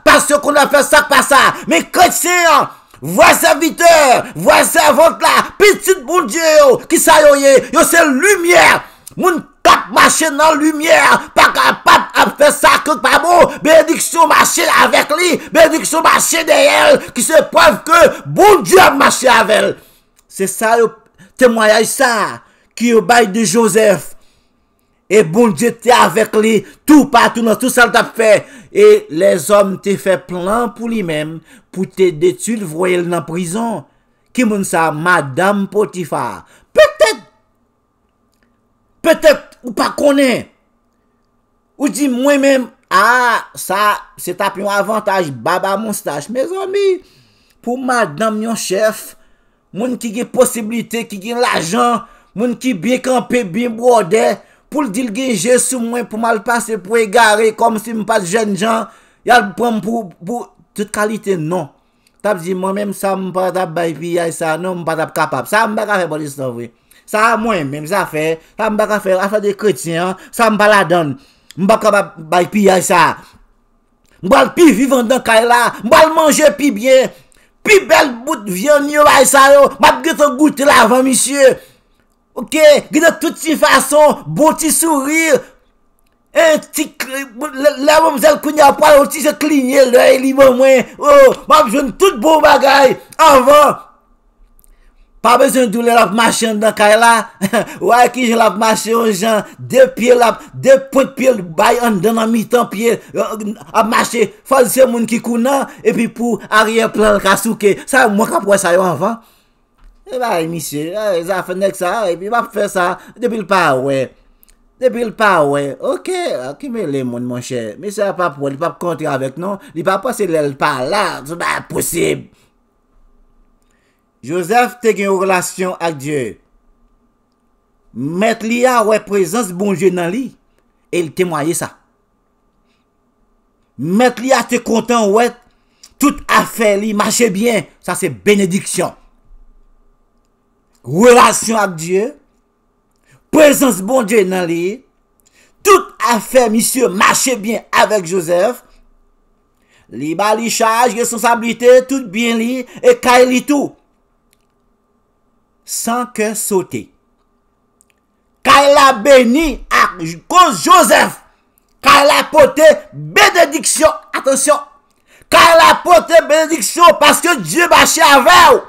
Pase kon a fe sak pa sa. Me kresye an. Vose bon bon. bon a viteur, vose a votla, pitit bundye yo, ki sa yoye, yo se lumièr, moun kap mache nan lumièr, pak a pap ap fè sa kout pamo, be dikso mache avek li, be dikso mache deyèl, ki se pov ke bundye ap mache avel. Se sa yo temoyay sa, ki yo bay de Joseph, e bundye te avek li, tou patou nan tou sal tap fè. E les om te fe plan pou li mem pou te detu l voyel nan prizon. Ki moun sa Madame Potifar. Petet, petet ou pa konen, ou di mwen mem, a ah, sa se tap yon avantaj baba moustache. Mes ami, pou Madame yon chef, moun ki gen posibilite, ki gen lajan, moun ki biye kampe, biye mwodey, pou l dil genje sou mwen pou mal pase pou e gare kom si mwen pat jen jan, yal pran pou, pou, tout kalite non. Tab zi mwen menm sa mwen pat ap bay pi a esa, non mwen pat ap kapap. Sa mwen bak a fe boli stovwe. Sa mwen menm, sa fe, sa mwen bak a fe, a fe de kretien, sa mwen bala don. Mwen bak a bay pi a esa. Mwen bal pi vivan dan kaila, mwen bal manje pi bien, pi bel bout vyon yon a esa yo, mwen bak geto gout lavan misye. Ok, gida tout bon ti fason, bo ti souril. Un ti, la moum zel kouni apal, ou ti se klinye lè, li moum mwen. Oh, moum joun tout bou bagay, avan. Pa bezon doule la apmache an dan kay la. Ou aki joun la apmache an jan, de pye lap, de pote pye bayan, dan an mi tan pye euh, apmache. Fa zi se moun ki kou nan, epi pou ariye plan ka souke. Sa moum kap wè sa yo avan. E ba emisye, e zafenek sa, e bi wap fè sa, debil pa wè. Debil pa wè, ok, akime le moun moun chè. Mè se apap wè, li pap kontre avèk nan, li pap wè se lèl pa lè, se ba aposib. Joseph te gen ou relasyon ak Dje. Mèt li a wè prezans bon bonje nan li, el temoye sa. Mèt li a te kontan wè, tout a fè li, mache bien, sa se benediksyon. Relasyon ak Diyo. Prezons bon Diyo nan li. Tout a fe misyo. Mache bien avek Josef. Li ba li chaj. Ge sosabilite. Tout bien li. E ka li tou. San ke sote. Ka la beni ak Josef. Ka la pote benediksyon. Atensyon. Ka la pote benediksyon. Paske Diyo bache avek ou.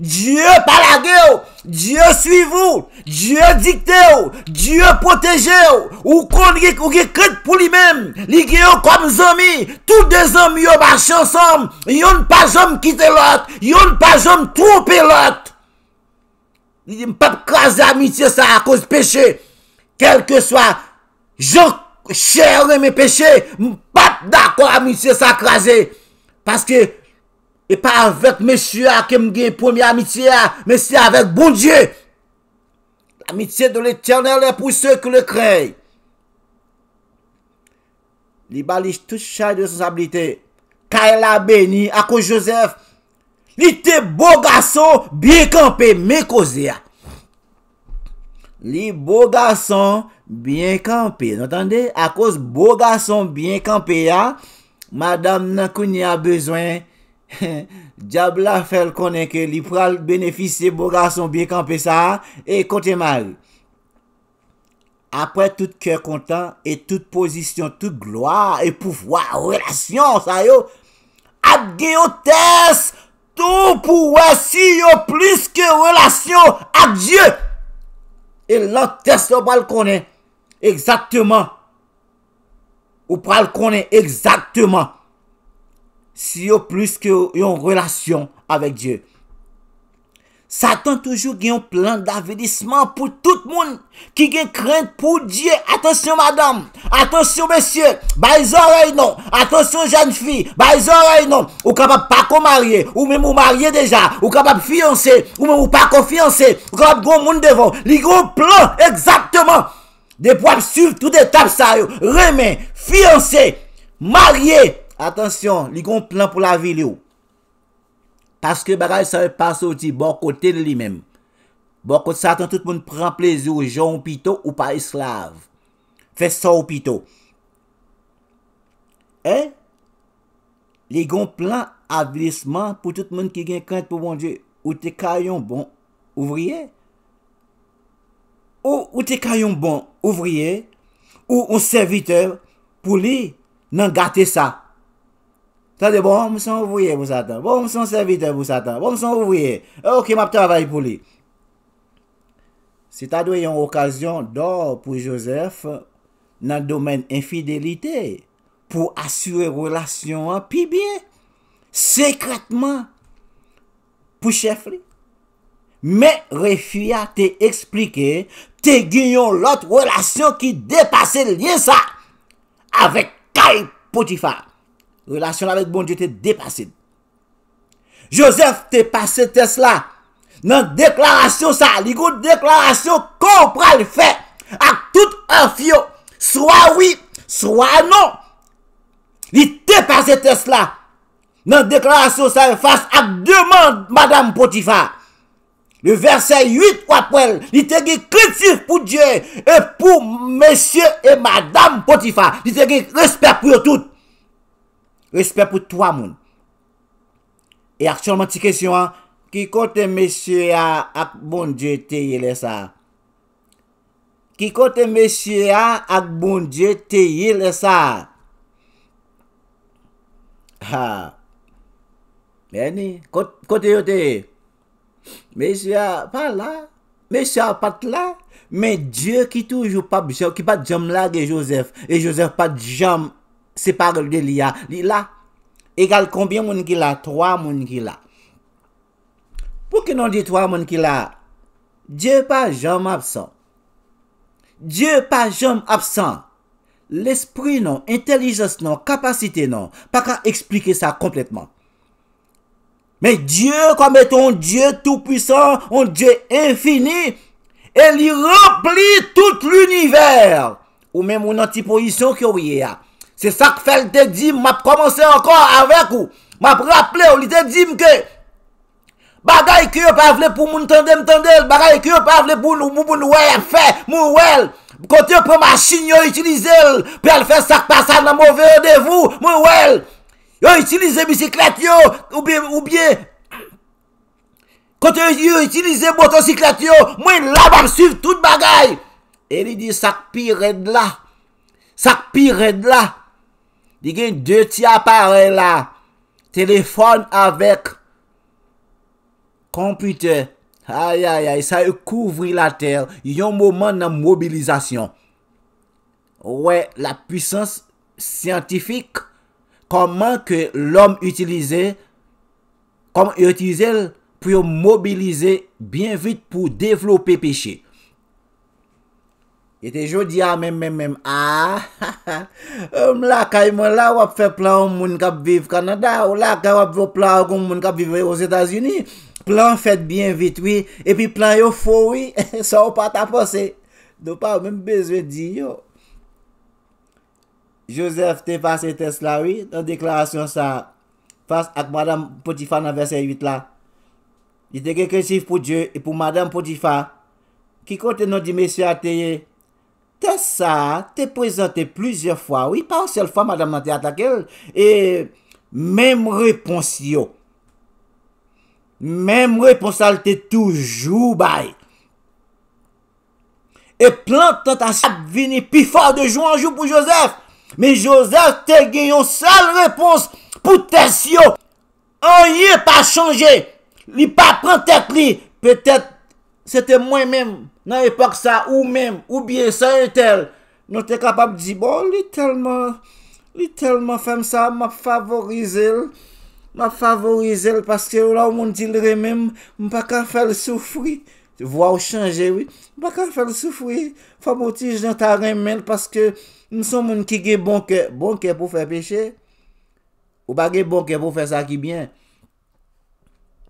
Diyo palage ou, Diyo suivou, Diyo dikte ou, Diyo poteje ou, Ou konge kouge kred pou li men, Li gen yo kon zomi, Tout de zomi yo bache ansom, Yon pa zom kite lot, Yon pa zom trope lot, M pa kras de amitye sa a kouz peche, Kel ke swa, Jok chere me peche, M pa dako amitye sa krasi, Paske, E pa avèk mèsyè akèm gè pou mèy amityè ya. Mèsyè avèk bon djè. Amityè de lè tèrnè lè pou sèk lè krey. Li bali tout chal de sensabilite. Kaila beni akou Joseph. Li te bo gason biye kampe. Mè ko zè ya. Li bo gason biye kampe. N'entendè? Akous bo gason biye kampe ya. Madame nan kouni a bezwen. Diabla fel konen ke li pral benefise Se bo gar son biye kampe sa E kote mal Apre tout kye kontan E tout posisyon Tout gloa E poufwa Relasyon Sa yo Adye yo tes Tou pouwe si yo Plis ke relasyon Adye E lot tes yo pral konen Eksakteman Ou pral konen Eksakteman Si yo plus ki yo yon relasyon Avek Diyo Satan toujou gen yon plan Davelisman pou tout moun Ki gen krent pou Diyo Atensyon madam, atensyon mesye Bay zorey non, atensyon jane fi Bay zorey non Ou kapab pa ko marye, ou memou marye deja Ou kapab fiyanse, ou memou pa ko fiyanse Ou kapab goun moun devon Li goun plan, egzapteman De pou ap suv tout etap sa yo Remen, fiyanse Marye Atensyon, li gon plan pou la vi li ou. Paske bagay sawe pa saouti bon kote li li menm. Bon kote satan tout moun pran plezou joun pito ou pa islav. Fes sa ou pito. Eh? Li gon plan avlisman pou tout moun ki gen kante pou bon di ou te kayon bon ouvriye. Ou te kayon bon ouvriye ou ou serviteur pou li nan gate sa. Atensyon. Sade, bon, mson ouvouye, mousata. Bon, mson servite, mousata. Bon, mson ouvouye. Ok, mapte avay pou li. Se ta dwe yon okasyon do pou Joseph nan domen infidelite pou asyre relasyon an, pi bien, sekretman, pou chef li. Me refuya te eksplike, te giyon lot relasyon ki depase liye sa avek kay potifa. Relasyon avèk bon die te depase. Joseph te pase tes la. Nan deklarasyon sa. Li gout deklarasyon kompral fe. Ak tout an fio. Soi oui, soi non. Li te pase tes la. Nan deklarasyon sa. Fas ak deman madame Potifa. Li verse 8 wapel. Li te ge kretif pou die. E pou mesye e madame Potifa. Li te ge resperpio tout. Respekt pou twa moun. E aksyon mwen ti kesyon an. Ki kote meshi a ak bon dje teye le sa. Ki kote meshi a ak bon dje teye le sa. Ha. Mwen ni. Kote yo teye. Meshi a pa la. Meshi a pat la. Men dje ki toujou pa bisew. Ki pat jam la de Josef. E Josef pat jam. Se parle de li la, li la. Egal konbien moun ki la? Troi moun ki la. Pouke nan di troi moun ki la? Dje pa jom absan. Dje pa jom absan. L'esprit nan, intelijans nan, kapasite nan. Pa ka explike sa kompletman. Men dje, kon beton, dje tou pwisan, moun dje infini, e li rempli tout l'univers. Ou men moun antipoison ki ou ye a. Se sak fèl te di m map komanse ankon avèk ou Map rapple ou li te di m ke Bagay ki yo pa vle pou moun tende m tende el Bagay ki yo pa vle pou moun moun wè el fè Moun wè el Kote yo pe ma chini yo itilize el Pe al fè sak pasan nan moun vèdevou Moun wè el Yo itilize bisiklet yo Oubye moubye Kote yo itilize botosiklet yo Moun laban msiv tout bagay E li di sak pi red la Sak pi red la Il y a deux appareils là, téléphone avec, computer, aïe aïe aïe, ça a la terre. Il y a un moment de mobilisation. Ouais, la puissance scientifique, comment que l'homme utilisait, comment il pour mobiliser bien vite pour développer péché E te jodi a men men men, aaa, ha ha, Mla ka imon la wap fe plan ou moun kap viv Kanada, Ou la ka wap vo plan ou moun kap viv os Etats-Unis, Plan fet bien vit, wii, E pi plan yo fo wii, sa ou pat apose, Do pa ou men bezwe di yo. Josef te pase tes la wii, Nan deklarasyon sa, Pase ak Madame Potifa nan verse 8 la, Yite ke kresif pou Diyo, E pou Madame Potifa, Ki kote nou di mesye ateyye, Tessa te prezante plusieurs fois. Oui, pas un seul fois, madame, te attaque. Et même réponse, yo. Même réponse, al te toujou, bay. Et plein de tentations vinient plus fort de jour en jour pou Joseph. Mais Joseph te gué yon seule réponse pou te sio. En yé pa chanje. Li pa prante et li. Pe tète, Se te mwen men, nan epak sa, ou men, ou bie, sa etel, nou te kapap di, bon, li telman, li telman fem sa, ma favorize l, ma favorize l, paske ou la ou moun di l remen, mwen pa ka fel soufri, vwa ou chanje, wè, mwen pa ka fel soufri, famouti jen ta remen, paske, mwen son moun ki ge bonke, bonke pou fe peche, ou pa ge bonke pou fe sa ki byen,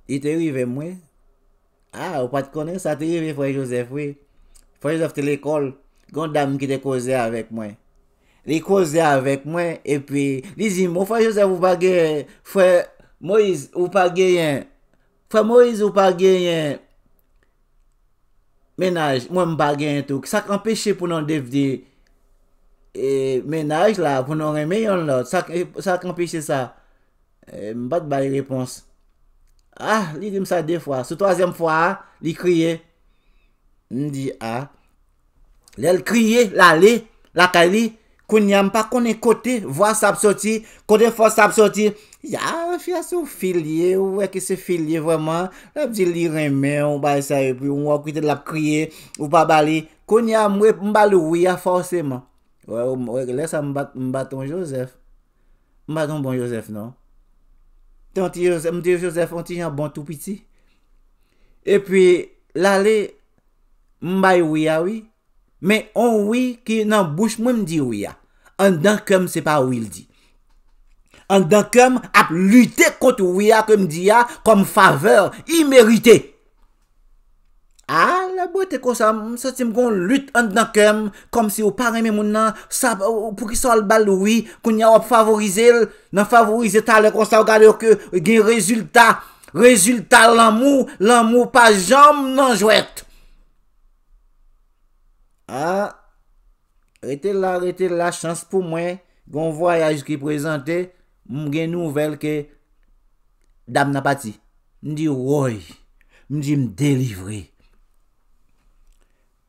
ite wive mwen, A, ah, ou pa te konen, sa te yive fray Josef, oui. Fray Josef te l'ekol, gandam ki te koze avèk mwen. Li koze avèk mwen, e pi, dizi, mou fay Josef ou pa gèyen, fè Moïse ou pa gèyen, fè Moïse ou pa gèyen, menaj, mou m bagèyen touk, sa k'empêche pou nan devdi, menaj la, pou nan remè yon lot, sa k'empêche sa, euh, m bag baye repons, Ah, li dim sa de fwa. Se toazem fwa, li kriye. Ni di, ah. Le l kriye, la le, la ka li. Kouniam pa, konen kote. Vwa sa ap soti, kote fwa sa ap soti. Ya, fya se filye, weke se filye vwa man. La pti li reme, ou ba sa epi, ou wakwite la kriye, ou pa bali. Kouniam, wep, mbali ouya fwase man. Wek, le sa mbaton Josef. Mbaton bon Josef, nan. Mtye Josef Fontye yon bon tou piti. E pwi lale mbay Ouya ouy. Men on ouy ki nan bouch mwen mdi Ouya. An dan kem se pa ou il di. An dan kem ap lute kont Ouya kem dia kom faveur imerite. A, la bote konsa, m satim kon lute an dan kem, kom se ou pareme moun nan, sa, pou ki sol bal wui, kon ya wap favorize l, nan favorize talè konsa w gade w ke, gen rezultat, rezultat l amou, l amou pa jom nan jwet. A, rete la, rete la, chans pou mwen, kon voya yaj ki prezante, m m'm gen nouvel ke, dam nan pati, m di woy, m di m delivri,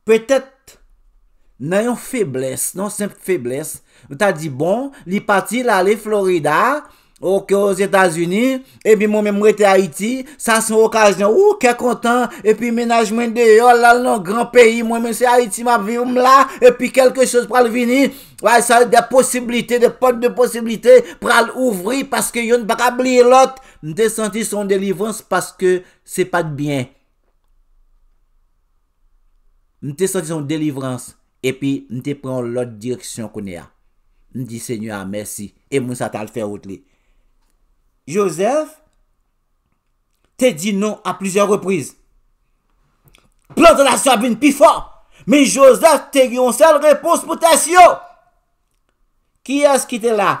Petet non, bon, nan yon febles, nan sen febles, nou ta di bon, li pati la le Florida, ouke ouz Etats-Unis, epi moun men mwete Haiti, sa son okajnen, ouke kontan, epi menajmen de yon, lal nan, gran peyi, mwen mwen se Haiti, mwen mwen la, epi kelke chos pral vini, wè sa de posibilite, de pot de posibilite, pral ouvri, paske yon baka bli lot, nou te senti son delivrans, paske se pat biyen. Nou te soti son delivrans, epi nou te pran lout direksyon kounè a. Nou di, Seigneur, mersi, e moun satan l fè out li. Joseph, te di nou a plizèr repriz. Plante la sabine pi fò, mi Joseph te yonsel repons pou te siò. Ki as ki te la?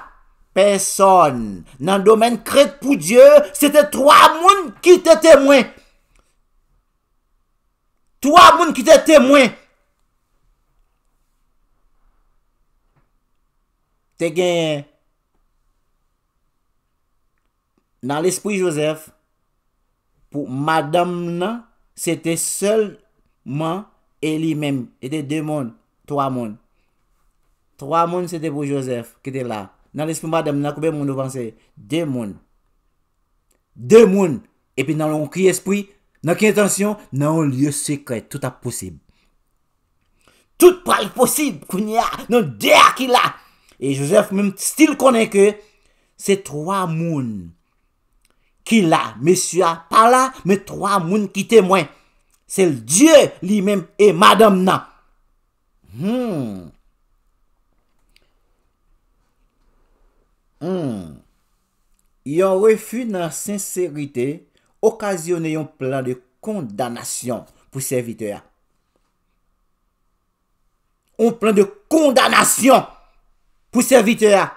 Peson nan domen kred pou Diyo, se te troa moun ki te temwen. 3 moun ki te temwen. Teken. Nan l'esprit Joseph. Po madame nan. Se te sol man. Eli men. E te 2 moun. 3 moun. 3 moun se te pou Joseph. Ki te la. Nan l'esprit madame nan. Koube moun nou vansè. 2 moun. 2 moun. E pi nan l'on kri esprit. Nan ki intansyon nan ou lye sekret tout ap posib. Tout pral posib kou ni a nan dea ki la. E Joseph men stil konen ke se 3 moun ki la. Mesya pa la men 3 moun ki temwen. Se l die li men e madam nan. Hmm. Hmm. Yon refi nan senserite. Okasyonè yon plan de kondanasyon pou serviteur. Yon plan de kondanasyon pou serviteur.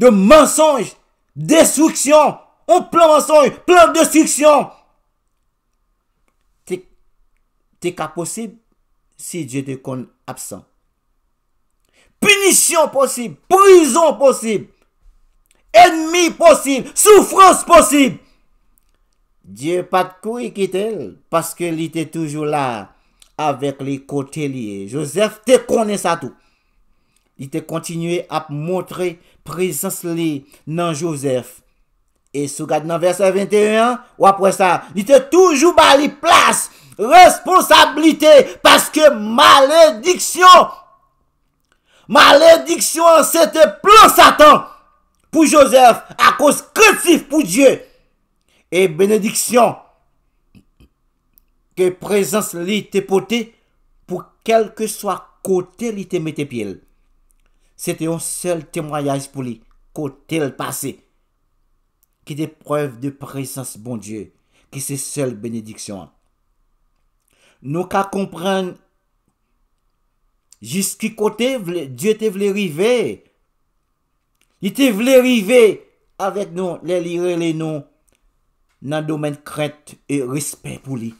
De mensonj, destruksyon. Yon plan mensonj, plan destruksyon. Te ka posib si diyo te kon absan. Punisyon posib, pouison posib. Enmi posib, soufrans posib. Dye pat kou ekite, paske li te toujou la, avek li kote li. Joseph te konen sa tou. Li te kontinuye ap motre prezans li nan Joseph. E soukade nan verse 21, wapwesa, li te toujou ba li plas, responsablite, paske malediksyon. Malediksyon se te plon satan. pour Joseph, à cause craintif pour Dieu. Et bénédiction que présence lui te potée pour quel que soit côté lui te mette pied. C'était un seul témoignage pour lui, côté le passé, qui était preuve de présence bon Dieu, qui c'est seule bénédiction. Nous qu'à comprendre jusqu'à côté Dieu te voulait arriver Y te vle rive avet nou lè lirè lè nou nan domen kret e respet pou li.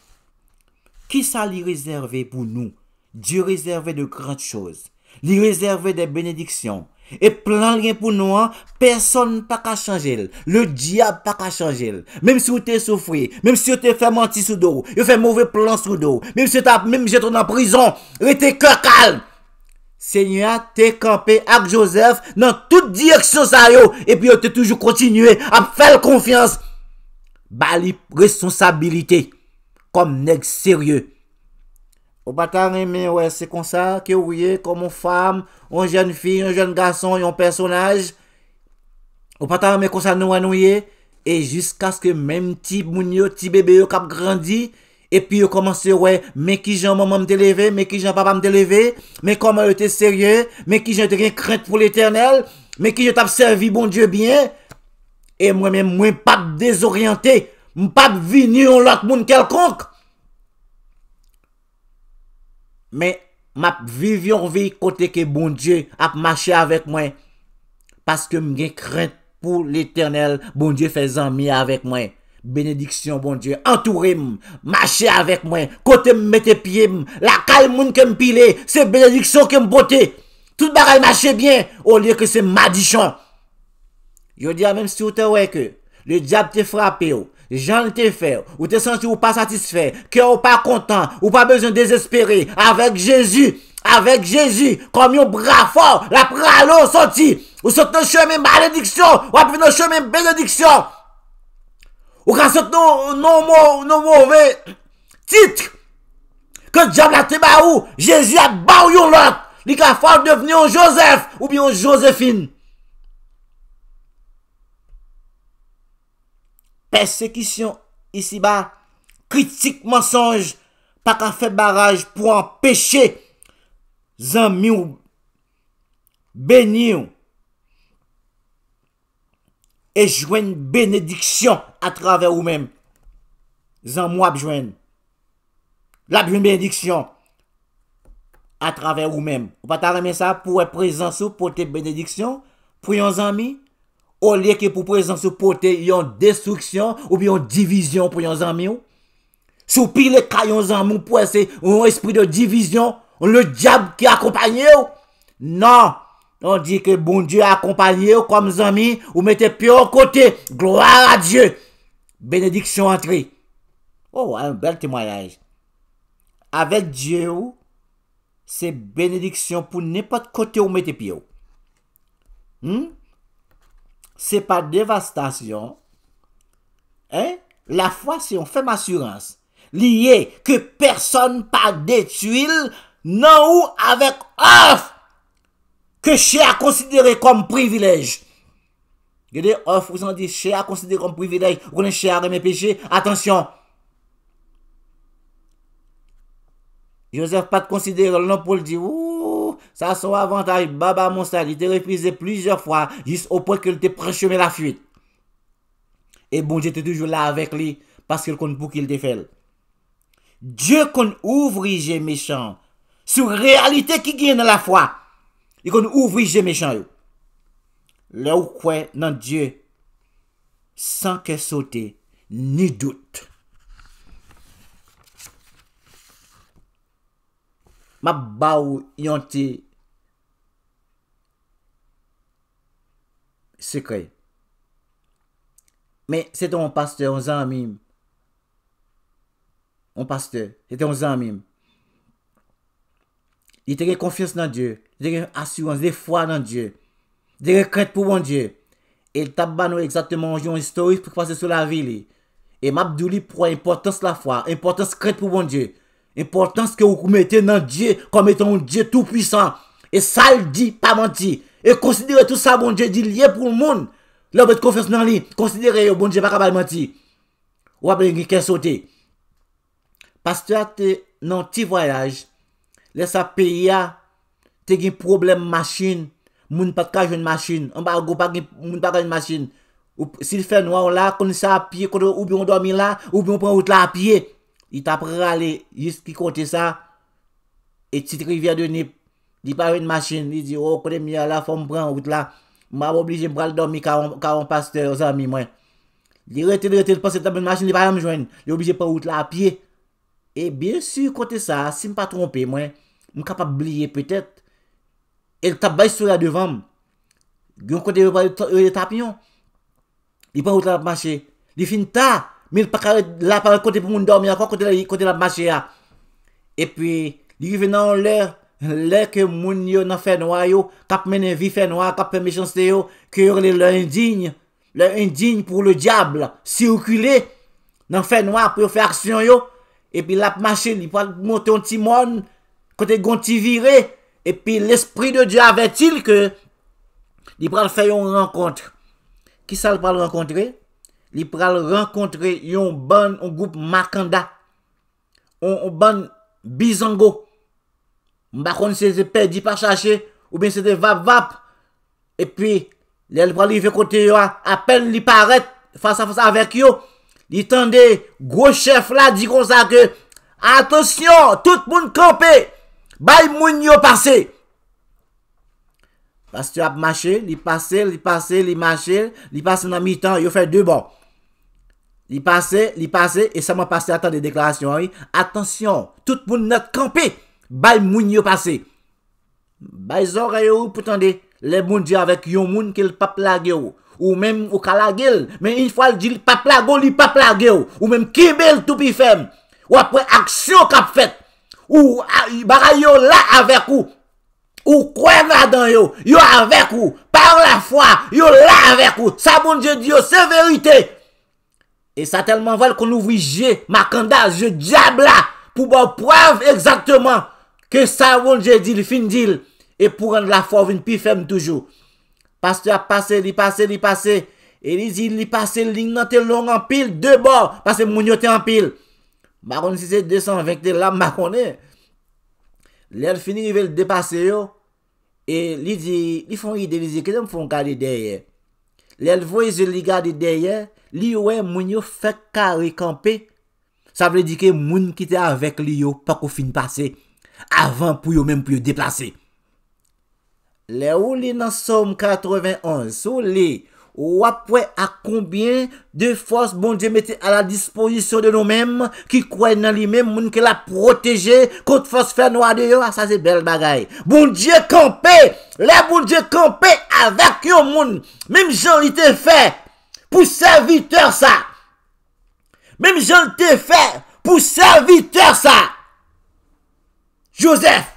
Ki sa li rezerve pou nou? Diyo rezerve de krat chose. Li rezerve de benediksyon. E plan lyen pou nou an, person pa ka chanjel. Le diyab pa ka chanjel. Mem si ou te soufri, mem si ou te fè manti sou do, ou fè mouvè plan sou do, mem si ou te ap, mem si ou te ton an prizon, ou te kwa kalm. Senya te kampe ak Josef nan tout direksyon sa yo, epi yo te toujou kontinuye ap fel konfians, bali presonsabilite kom neg serye. Ou patan reme wè se konsa ke ouye komon fam, ou jen fi, ou jen gason, ou yon personaj, ou patan reme konsa nou anouye, e jiska skè menm ti mounyo, ti bebe yo kap grandi, E pi yo komanse, we, me ki jan maman mde leve, me ki jan papa mde leve, me koman yo te serye, me ki jan de gen krent pou l'Eternel, me ki yo tap servi bon Dje byen, e mwen mwen mwen pap desoryante, mwen pap vi ni yon lak moun kelkonk. Me map vivyon vi kote ke bon Dje ap mache avek mwen, paske mwen gen krent pou l'Eternel, bon Dje fe zan mi avek mwen. Bénédiction, bon Dieu, entourez-moi, marchez avec moi, côté me mettez pied, la calme me pile, c'est bénédiction que me beauté, Tout bagaille marche bien, au lieu que c'est madichon. Je dis, même si vous ouais que le diable te frappé, Jean te fait, ou te senti ou pas satisfait, que ou pas content, ou pas besoin de désespérer, avec Jésus, avec Jésus, comme un bras fort, la pralot sorti, ou sur ton chemin malédiction, ou sur chemin bénédiction. Ou kan sot nou nou mou, nou mouve, titre, ke diablate ba ou, Jezu a ba ou yon lot, li ka fad deveni ou Josef ou bi ou Josefine. Pesekisyon, isi ba, kritik mensonj, pa ka fe baraj pou an peche, zan mi ou, beni ou, E jwen benediksyon a travè ou mèm. Zan mwap jwen. Lap jwen benediksyon. A travè ou mèm. Ou pata remè sa pou ap prezen sou pote benediksyon. Pou yon zami. Ou liè ki pou prezen sou pote yon destruksyon. Ou pi yon divisyon pou yon zami ou. Sou pi le ka yon zami ou pou ese yon espri de divisyon. Ou le diab ki akompanyè ou. Nan. On dit que bon Dieu a accompagné comme amis, ou mettez pied au côté. Gloire à Dieu. Bénédiction entrée. Oh, un bel témoignage. Avec Dieu, c'est bénédiction pour n'importe côté ou mettez pied. Hmm? C'est pas dévastation. Hein? La foi, c'est on fait assurance. Lié que personne pas détruit non ou avec off que chez a considéré comme privilège. Regardez, offre, oh, vous en dit, chez a considéré comme privilège, vous connaissez chez à mes péché, attention. Joseph pas considéré le nom pour le dire, ouh, ça son avantage, baba mon sale, il était plusieurs fois, juste au point qu'il était prêché la fuite. Et bon, j'étais toujours là avec lui, parce qu'il compte pour qu'il te fait. Dieu qu'on ouvre, les méchants. sur réalité qui gagne dans la foi. Y kon ouvri jeme chan yon. Lè ou kwen nan Diyo. San ke sote. Ni dout. Ma ba ou yon ti. Sekre. Me se te yon paste, yon zan mim. Yon paste, se te yon zan mim. Y te re konfios nan Diyo. De gen asurans, de fwa nan Diyo. De gen kret pou bon Diyo. El taban ou exatman ou joun historis pou pase sou la vi li. E mabdou li pro importans la fwa. Importans kret pou bon Diyo. Importans ke ou koumete nan Diyo kom etan ou Diyo tou pwisan. E sal di pa manti. E konsidere tout sa bon Diyo di liye pou moun. Le ou bet konfes nan li. Konsidere yo bon Diyo pa kabal manti. Ou apen yon gen sote. Pastrate nan ti voyaj le sa piya Se gen problem machin, moun pat kajwen machin. Mou pat kajwen machin. Si l fè nou an la, kon sa api, kond ou bi an dormi la, ou bi an pran out la api. I tap rale, jist ki kote sa, eti trivi adonip, di pran ou yon machin. Li di, oh kode mi ala, fò m pran out la. Mwa m oblije m pran dormi karon pas te osami mwen. Li rete, li rete, pas se pran ou yon machin, li pran yon jwen. Li oblije pran out la api. E bien si kote sa, si m pa trompe mwen, m kapab blye petet, El tabay sou la devanm. Gyon kote yon pa yon tap yon. Di pa wote la ap mache. Di fin ta. Mi l pa kare la pa wote kote pou moun dormi akwa kote la ap mache ya. E pi. Di ki ven nan lè. Lè ke moun yo nan fè noua yo. Kap men en vi fè noua. Kap men me chans te yo. Kè yon lè lè indigne. Lè indigne pou le diable. Sirukile. Nan fè noua pou yo fè aksyon yo. E pi la ap mache. Di pa moun te yon ti moun. Kote yon ti virey. E pi l'esprit de Dieu avè til ke li pral fè yon renkontre. Ki sa li pral renkontre? Li pral renkontre yon ban ou goup Makanda. Ou ban Bizango. Mba kon se se pe di pa chache ou ben se de vap vap. E pi li pral li fè kote yo a pen li paret fasa fasa avèk yo. Li tan de gwo chef la di kon sa ke. Atensyon tout moun kampè. Bay moun yo pase. Pas tu ap mache, li pase, li pase, li mache, li pase nan mi tan, yo fè dè bon. Li pase, li pase, e sa moun pase atan de deklarasyon. Atensyon, tout moun not kampe, bay moun yo pase. Bay zon kaya yo pou tande, le moun di avèk yon moun ki l paplage yo. Ou mèm ou kalage l, men yon fwa l di l paplago, li paplage yo. Ou mèm kibe l toupi fem. Ou apre aksyon kap fèt. Ou baray yo la avek ou, ou kwen la dan yo, yo avek ou, par la fwa, yo la avek ou, sa moun je di yo, se verite. E sa telman val kon nou vwi je, ma kanda, je diabla, pou ba ou prav exakteman, ke sa moun je di li fin dil, e pou rande la fwa vin pi fem toujou. Pastou a pase, li pase, li pase, e li di li pase, li nante long an pil, de bor, pase moun yo te an pil. Ma kon se se de san vek te la ma kon e. Le el fini yon vel depase yo. E li di, li fon ide, li di ki dem fon kade deye. Le el voye se li kade deye, li yo we moun yo fek kare kampe. Sa ple di ke moun kite avek li yo pa kou fin pase. Avan pou yo men pou yo deplase. Le ou li nan som 91, ou li... Wapwe a kombien de fos bonje mette a la dispojisyon de nou mem Ki kwen nan li mem moun ke la proteje kont fos fè no ade yo ah, A sa se bel bagay Bonje kampe, la bonje kampe a vakyo moun Mem jan li te fè pou serviteur sa Mem jan li te fè pou serviteur sa Josef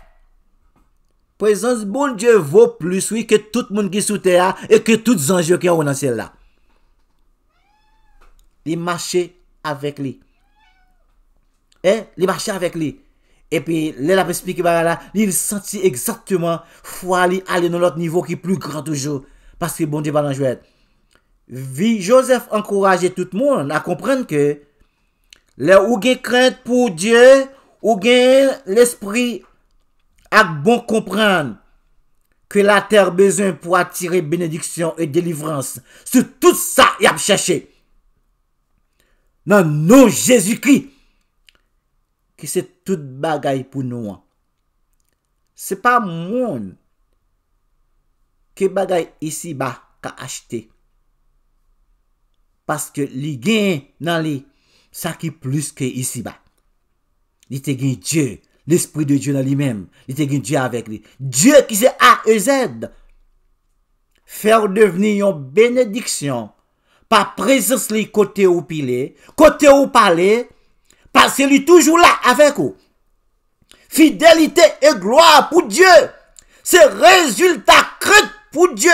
Prezons bon Djevo plus wi ke tout moun ki sou te a e ke tout zanjou ki a ou nan sel la. Li mache avek li. Eh, li mache avek li. E pi, li la prespi ki ba gana, li li santi eksaktouman fwa li ale nou lot nivou ki plou gran toujou. Paske bon Djevo nan jwè. Vi Josef ankoraje tout moun a komprende ke le ou gen krent pou Dje ou gen l'esprit ak bon komprende ke la ter bezon pou atire benediksyon e delivrans, sou tout sa yap chache. Nan nou Jezikri, ki se tout bagay pou nou an. Se pa moun, ke bagay isi ba ka achete. Paske li gen nan li sa ki plus ke isi ba. Li te gen Djev, l'esprit de Dieu dans lui-même. Il était Dieu avec lui. Dieu qui se A-E-Z. Faire devenir une bénédiction par présence lui côté ou pilé, côté ou parler, parce qu'il est toujours là avec vous. Fidélité et gloire pour Dieu. C'est résultat crainte pour Dieu.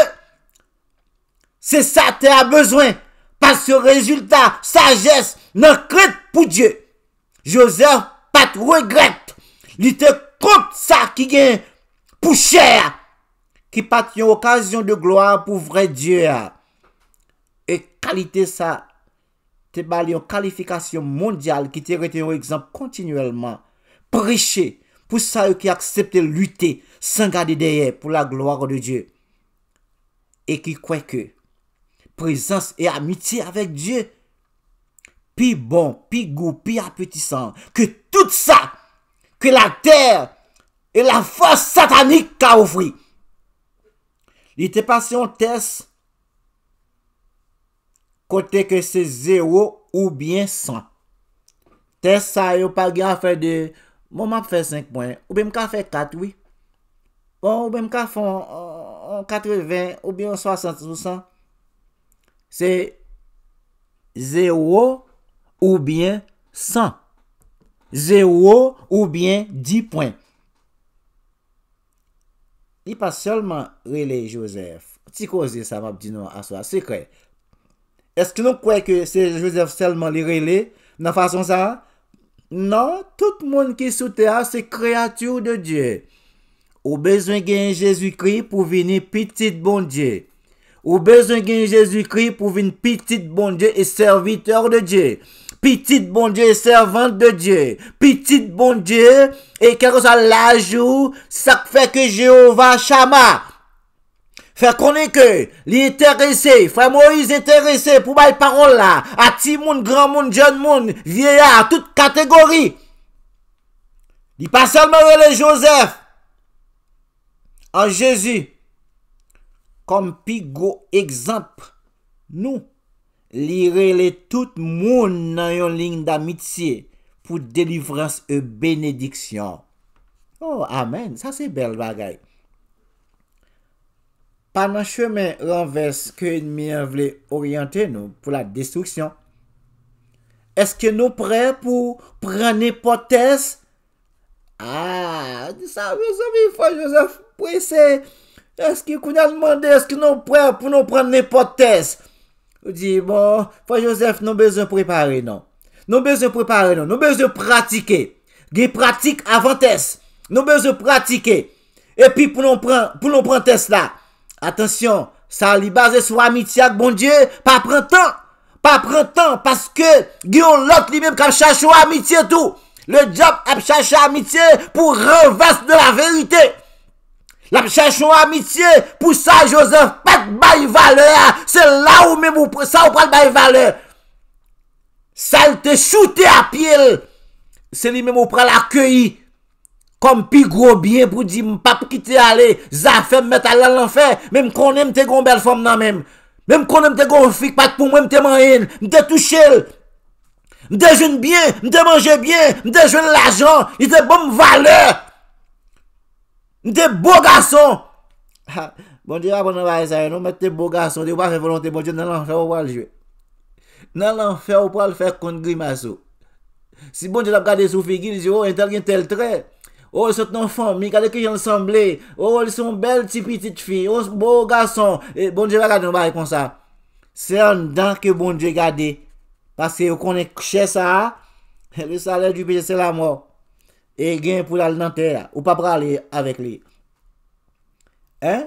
C'est ça que tu as besoin. Parce que résultat, sagesse, ne crainte pour Dieu. Joseph, pas de regrette. Li te kont sa ki gen pou chè a. Ki pat yon okasyon de gloan pou vre die a. E kalite sa. Te bali yon kalifikasyon mondyal ki te rete yon ekzamp kontinuellement. Preche pou sa yon ki aksepte lute. San gade deye pou la gloan de die. E ki kweke. Prezans e amiti avèk die. Pi bon, pi go, pi apetisan. Ke tout sa. ki la ter e la fos satanik ka oufri. Li te pasyon ters, kote ke se zero ou bien san. Ters sa yo pa ge a fe de, moun map fe 5 poyen, oube mka fe 4, oui. Bon, oube mka fe en 80, oube yon 60, 100. Se zero ou bien san. 0 ou bien 10 points. Il n'est pas seulement rele Joseph. Ti koze sa map c'est vrai. Est-ce que nous croyons que c'est Joseph seulement li rele nan façon ça? Non, tout qui est sous terre, c'est créature de Dieu. avez besoin de Jésus-Christ pour venir, petit bon Dieu. avez besoin de Jésus-Christ pour venir, petit bon Dieu et serviteur de Dieu. Piti de bon die, servante de die. Piti de bon die, e kèkou sa lajou, sak fèkè Jehova chama. Fèk konèkè, li etèresè, fèk mou yi etèresè, pou mèy parol la, a ti moun, gran moun, joun moun, vieya, tout kategori. Di pa salmè yon le Joseph, an Jezi, kom pi go ekzamp, nou. Nou. Lire le tout moun nan yon lin d'amitie pou delivrans e benediksyon. Oh, amen, sa se bel bagay. Panan chemen lan ves ke yon mien vle oryante nou pou la destruksyon. Eske nou pre pou pre n'epotes? Ah, sa vifan, josef, pre se eske nou pre pou nou pre n'epotes? Il dit, bon, Frère Joseph, nous avons besoin de préparer, non Nous avons besoin de préparer, non Nous besoin de pratiquer. Nous pratique de avant test, Nous besoin de pratiquer. Et puis pour prendre test là, attention, ça basé sur l'amitié avec bon Dieu. Pas printemps. Pas printemps. Parce que, il y l'autre qui a cherché l'amitié, tout. Le job a cherché l'amitié pour renverser de la vérité. La m chachon amitye pou sa josef pat bay vale ya. Se la ou mè mou sa ou pral bay vale. Sal te choute apil. Se li mè mou pral akyeyi. Kom pi grobyen pou di m pap ki te ale. Za fe m mette alan lan fe. Mè m kone m te gon bel fom nan mèm. Mè m kone m te gon fik pat pou mèm te man el. M te touche el. M te joun bien. M te manje bien. M te joun la jan. M te bom vale. Nte bo gason! Ha, bon diyo la pou nan baye saye, nou mette te bo gason, diyo baye se volante, bon diyo nan lan fè ou wale jwe. Nan lan fè ou wale fè kon grima sou. Si bon diyo oh, oh, oh, bon, bon la pou gade sou figil, diyo, o, ental gen tel tre. O, sot nan fòm, mi kade ki jansamble, o, li son bel ti piti ti fi, o, bo gason. E, bon diyo la pou gade nan baye kon sa. Se an dan ke bon diyo gade. Pase yo konen kouche sa, le sa lè du peje se la mòr. E gen pou la lante la. Ou pa pra li avek li. Hein?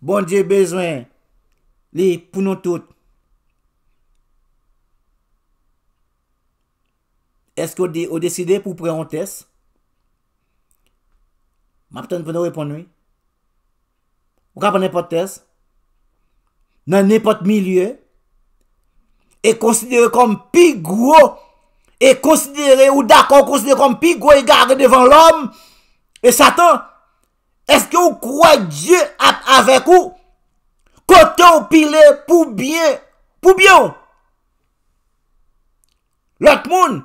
Bon diye bezwen. Li pou nou tout. Eske ou deside pou preon tes? Ma pton pou nou repon nou. Ou kap an epote tes? Nan epote mi liye. E konsidere kom pi grok. E konsidere ou dakon konsidere kom pi kwa yi e gare devan lom? E satan? Eske ou kwa dje ap avek ou? Kote ou pile pou bien? Pou bien? Lot moun?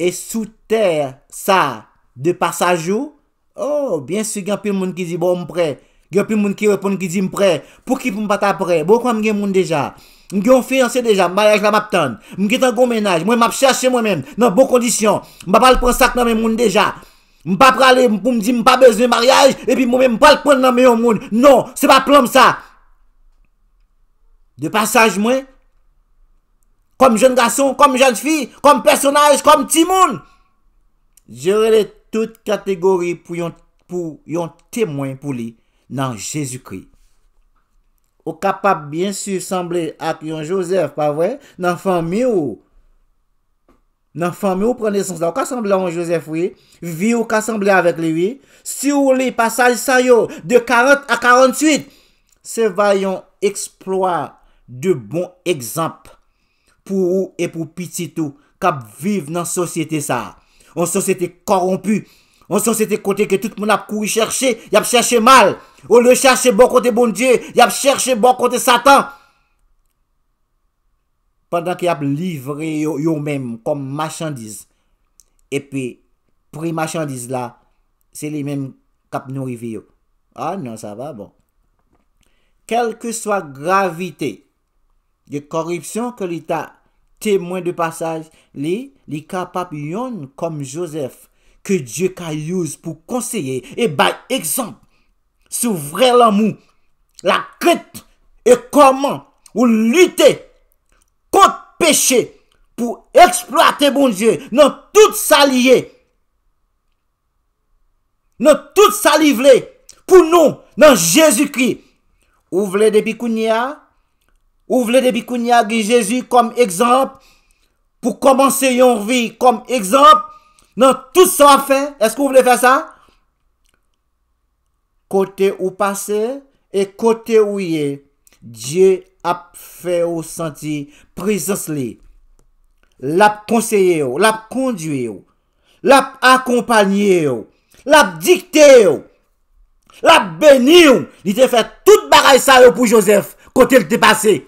E sou ter sa de passage ou? Oh, bien si gen pi moun ki zi bo mpre. Gen pi moun ki repon ki zi mpre. Pou ki pou mpata pre. Bo kwa mgen moun deja? Mwen gen yon fiyanse deja, mwen bayaj la map tan, mwen gen tan goun menaj, mwen map chache mwen men, nan bon kondisyon, mwen pa pal pren sak nan men moun deja, mwen pa prale pou mwen di mwen pa beznen bayaj, epi mwen mwen pal pren nan men yon moun, non, se pa plom sa, de passage mwen, kom jen gason, kom jen fi, kom personaj, kom ti moun, jerele tout kategori pou yon temwen pou li nan Jezoukri. Ou kap ap bien su semblé ak yon Joseph, pa vwe, nan fami ou. Nan fami ou prene sens la. Ou ka semblé an Joseph, oui. Vi ou ka semblé avèk li, oui. Si ou li, pasal sa yo, de 40 a 48. Se vayon eksploar de bon ekzamp. Pou ou epou pitit ou. Kap viv nan sosyete sa. An sosyete korompu. An sosyete kote ke tout moun ap kou yi chershe. Yap chershe mal. Ou le chache bon kote bon diye. Yap chache bon kote satan. Pendan ki yap livre yo men. Kom machandise. Epi pri machandise la. Se li men kap nou rivi yo. Ah nan sa va bon. Kel ke swa gravite. De koripsyon ke li ta temwen de pasaj. Li kap ap yon kom josef. Ke diyo ka youse pou konseye. E bay ekzant. sur vrai l'amour, la crainte et comment vous lutter. contre péché pour exploiter bon Dieu dans tout sa non dans toute sa pour nous, dans Jésus-Christ. Ouvrez des Kounia, ouvrez depuis Kounia Jésus comme exemple, pour commencer une vie comme exemple, dans tout ça fait. Est-ce que vous voulez faire ça? Kote ou pase, E kote ou ye, Dje ap fe ou santi, Prisos li, Lap konseye ou, Lap kondye ou, Lap akompanyye ou, Lap dikte ou, Lap beni ou, Li te fe tout baray sa yo pou Joseph, Kote ou te pase,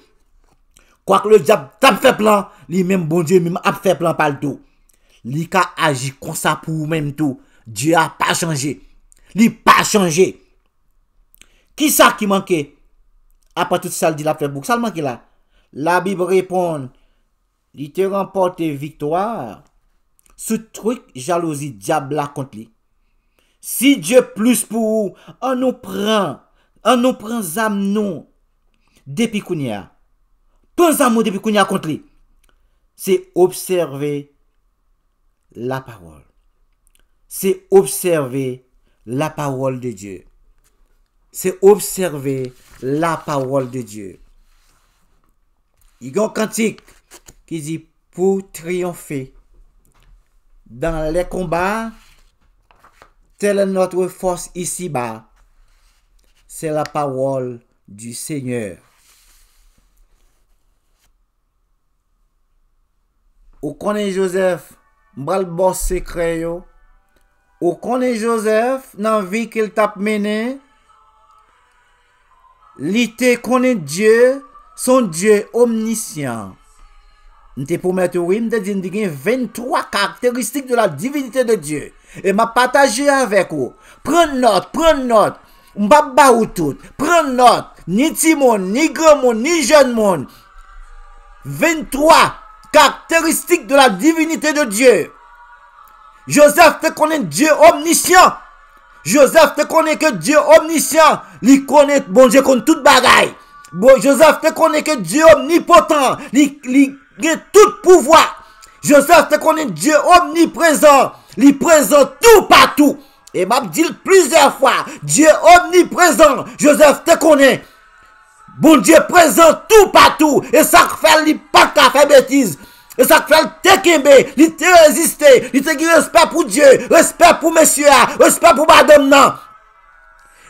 Kwa klo di ap fe plan, Li men bon Dje men ap fe plan pal tou, Li ka aji konsa pou men tou, Dje ap pa chanje, Li pa chanje, Ki sa ki manke apatout sal di la plebouk? Sal manke la? La bib reponde, li te remporte victoire. Sou trik jalozi diabla kont li. Si dje plus pou ou, an nou pren, an nou pren zam nou. Depi kounia, ton zam nou depi kounia kont li. Se observe la parol. Se observe la parol de dje. Se obseve la pawol de Diyo. Y gyo kantik ki di pou triyonfe. Dan le komba, tel anotwe fos isi ba. Se la pawol di Seigneur. Ou konen Joseph, mbalbos se kreyo. Ou konen Joseph, nan vi ke l tap mene, l'ité connaît Dieu, son Dieu omniscient. Nous que oui, vingt 23 caractéristiques de la divinité de Dieu. Et m'a partagé avec vous. Prenez note, prenez note. pas ou tout. Prenez note. Ni timon, ni grand monde, ni jeune monde. 23 caractéristiques de la divinité de Dieu. Joseph te connaît Dieu omniscient. Joseph te connaît que Dieu omniscient li connaît, bon Dieu connaît toute bagaille. Bon, Joseph te connaît que Dieu omnipotent, li, li a tout pouvoir. Joseph te connaît Dieu omniprésent, li présent tout partout. Et m'a dit plusieurs fois, Dieu omniprésent, Joseph te connaît. Bon Dieu présent tout partout. Et ça fait li pas qu'à faire bêtise. Et ça fait te kembe, li te résiste. li te respect pour Dieu, respect pour monsieur, respect pour madame non.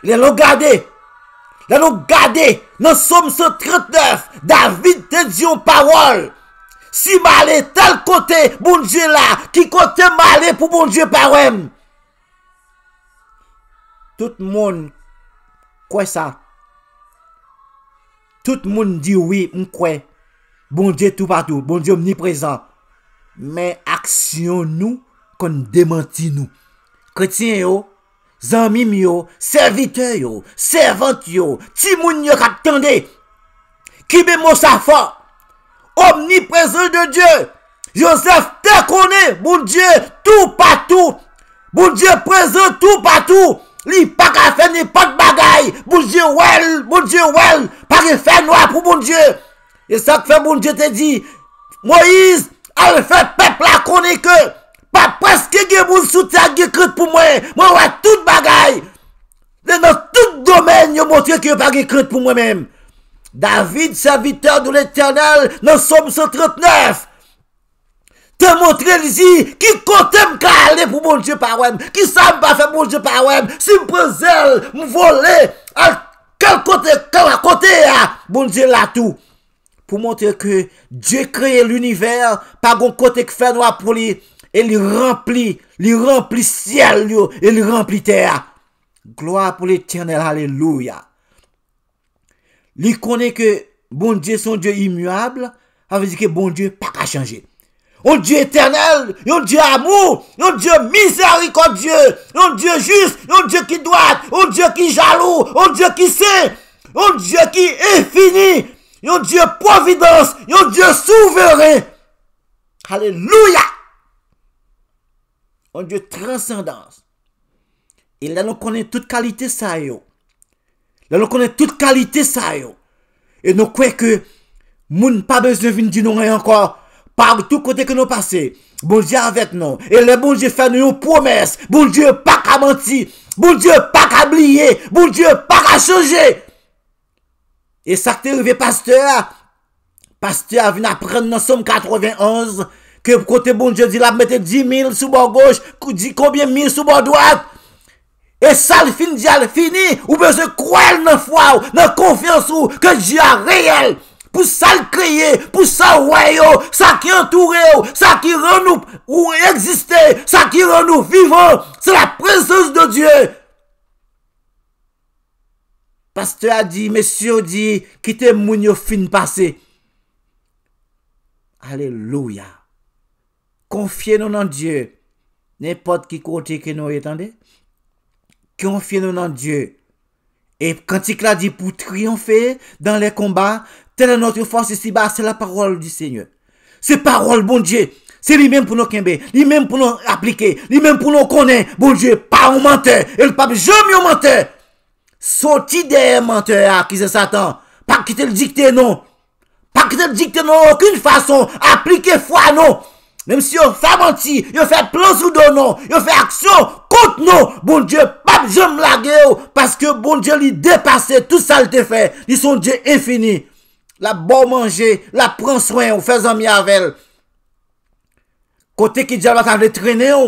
Lè lò gade, lè lò gade, nò som se 39, David te diyon parol. Si malè tel kote, bon diyon la, ki kote malè pou bon diyon parem. Tout moun kwe sa. Tout moun di wè mkwe, bon diyon tou patou, bon diyon ni prezant. Men aksyon nou kon demanti nou. Kretien yo. Zanmim yo, servite yo, servant yo, ti moun yo kat tende, kibe mousa fa, omni preze de Diyo, Yosef te kone, moun Diyo, tou patou, moun Diyo preze tou patou, li pa ka fe ne pat bagay, moun Diyo wel, moun Diyo wel, pa ge fe noua pou moun Diyo, e sak fe moun Diyo te di, moun Yis, al fe pepla kone ke, pa preske gen moun soute a gen kred pou mwen, mwen wè tout bagay, le nan tout domen yo mwotre ke yon pa gen kred pou mwen men. David, serviteur nou l'Eternel, nan Somme 139, te mwotre li ji, ki kote m ka ale pou moun je pa wèm, ki sa m pa fe moun je pa wèm, si m prezèl m wole, al kal kote, kal kote a, moun je l'a tou. Pou mwotre ke, je kreye l'univers, pa goun kote ke fèd wapou li, et il remplit, il remplit ciel, et il remplit terre. Gloire pour l'éternel, alléluia. Il connaît que bon Dieu, son Dieu immuable, ça veut dire que bon Dieu pas qu'à changer. Un Dieu éternel, un Dieu amour, un Dieu miséricordieux, un Dieu juste, un Dieu qui doit, un Dieu qui jaloux, un Dieu qui sait, un Dieu qui infini, un Dieu providence, un Dieu souverain. Alléluia! Moun diyo transendans. E la nou konen tout kalite sa yo. La nou konen tout kalite sa yo. E nou kwe ke moun pa bezne vin di nou re anko. Par tout kote ke nou pase. Bon diyo avet nou. E le bon diyo fane yo promes. Bon diyo pa ka manti. Bon diyo pa ka bliye. Bon diyo pa ka chanje. E sakte ouve pasteur. Pasteur vin apren nan som 91. Kote bon je di la mette 10.000 sou bon goj, di koubyen 1.000 sou bon doat. E sa l fin di al fini, ou beze kouel nan fwa ou, nan konfians ou, ke di a reyel. Pou sa l kreye, pou sa woy ou, sa ki entoure ou, sa ki ren nou ou eksiste, sa ki ren nou vivon, se la prenses de die. Pastre a di, mesi ou di, ki te moun yo fin pase. Aleluya. Konfye nou nan Diyo. Nè pot ki kote ke nou etande. Konfye nou nan Diyo. Et kancik la di pou triyonfe dan le komba, tel anote fwansi si ba, se la parol di Seigneur. Se parol, bon Diyo, se li men pou nou kenbe, li men pou nou aplike, li men pou nou konen, bon Diyo, pa ou mante, el pa bi, jom yon mante. Soti de mante akize Satan, pakite dikte nou, pakite dikte nou, akine fason, aplike fwa nou, Mem si yo sa manti, yo fè plan sou donon, yo fè aksyon kont nou. Bon Dje, pap, jom lage yo. Paske bon Dje li depase tout sa lte fè. Ni son Dje infini. La bon manje, la pren soen, ou fè zan mi avel. Kote ki Dje lata le trene yo.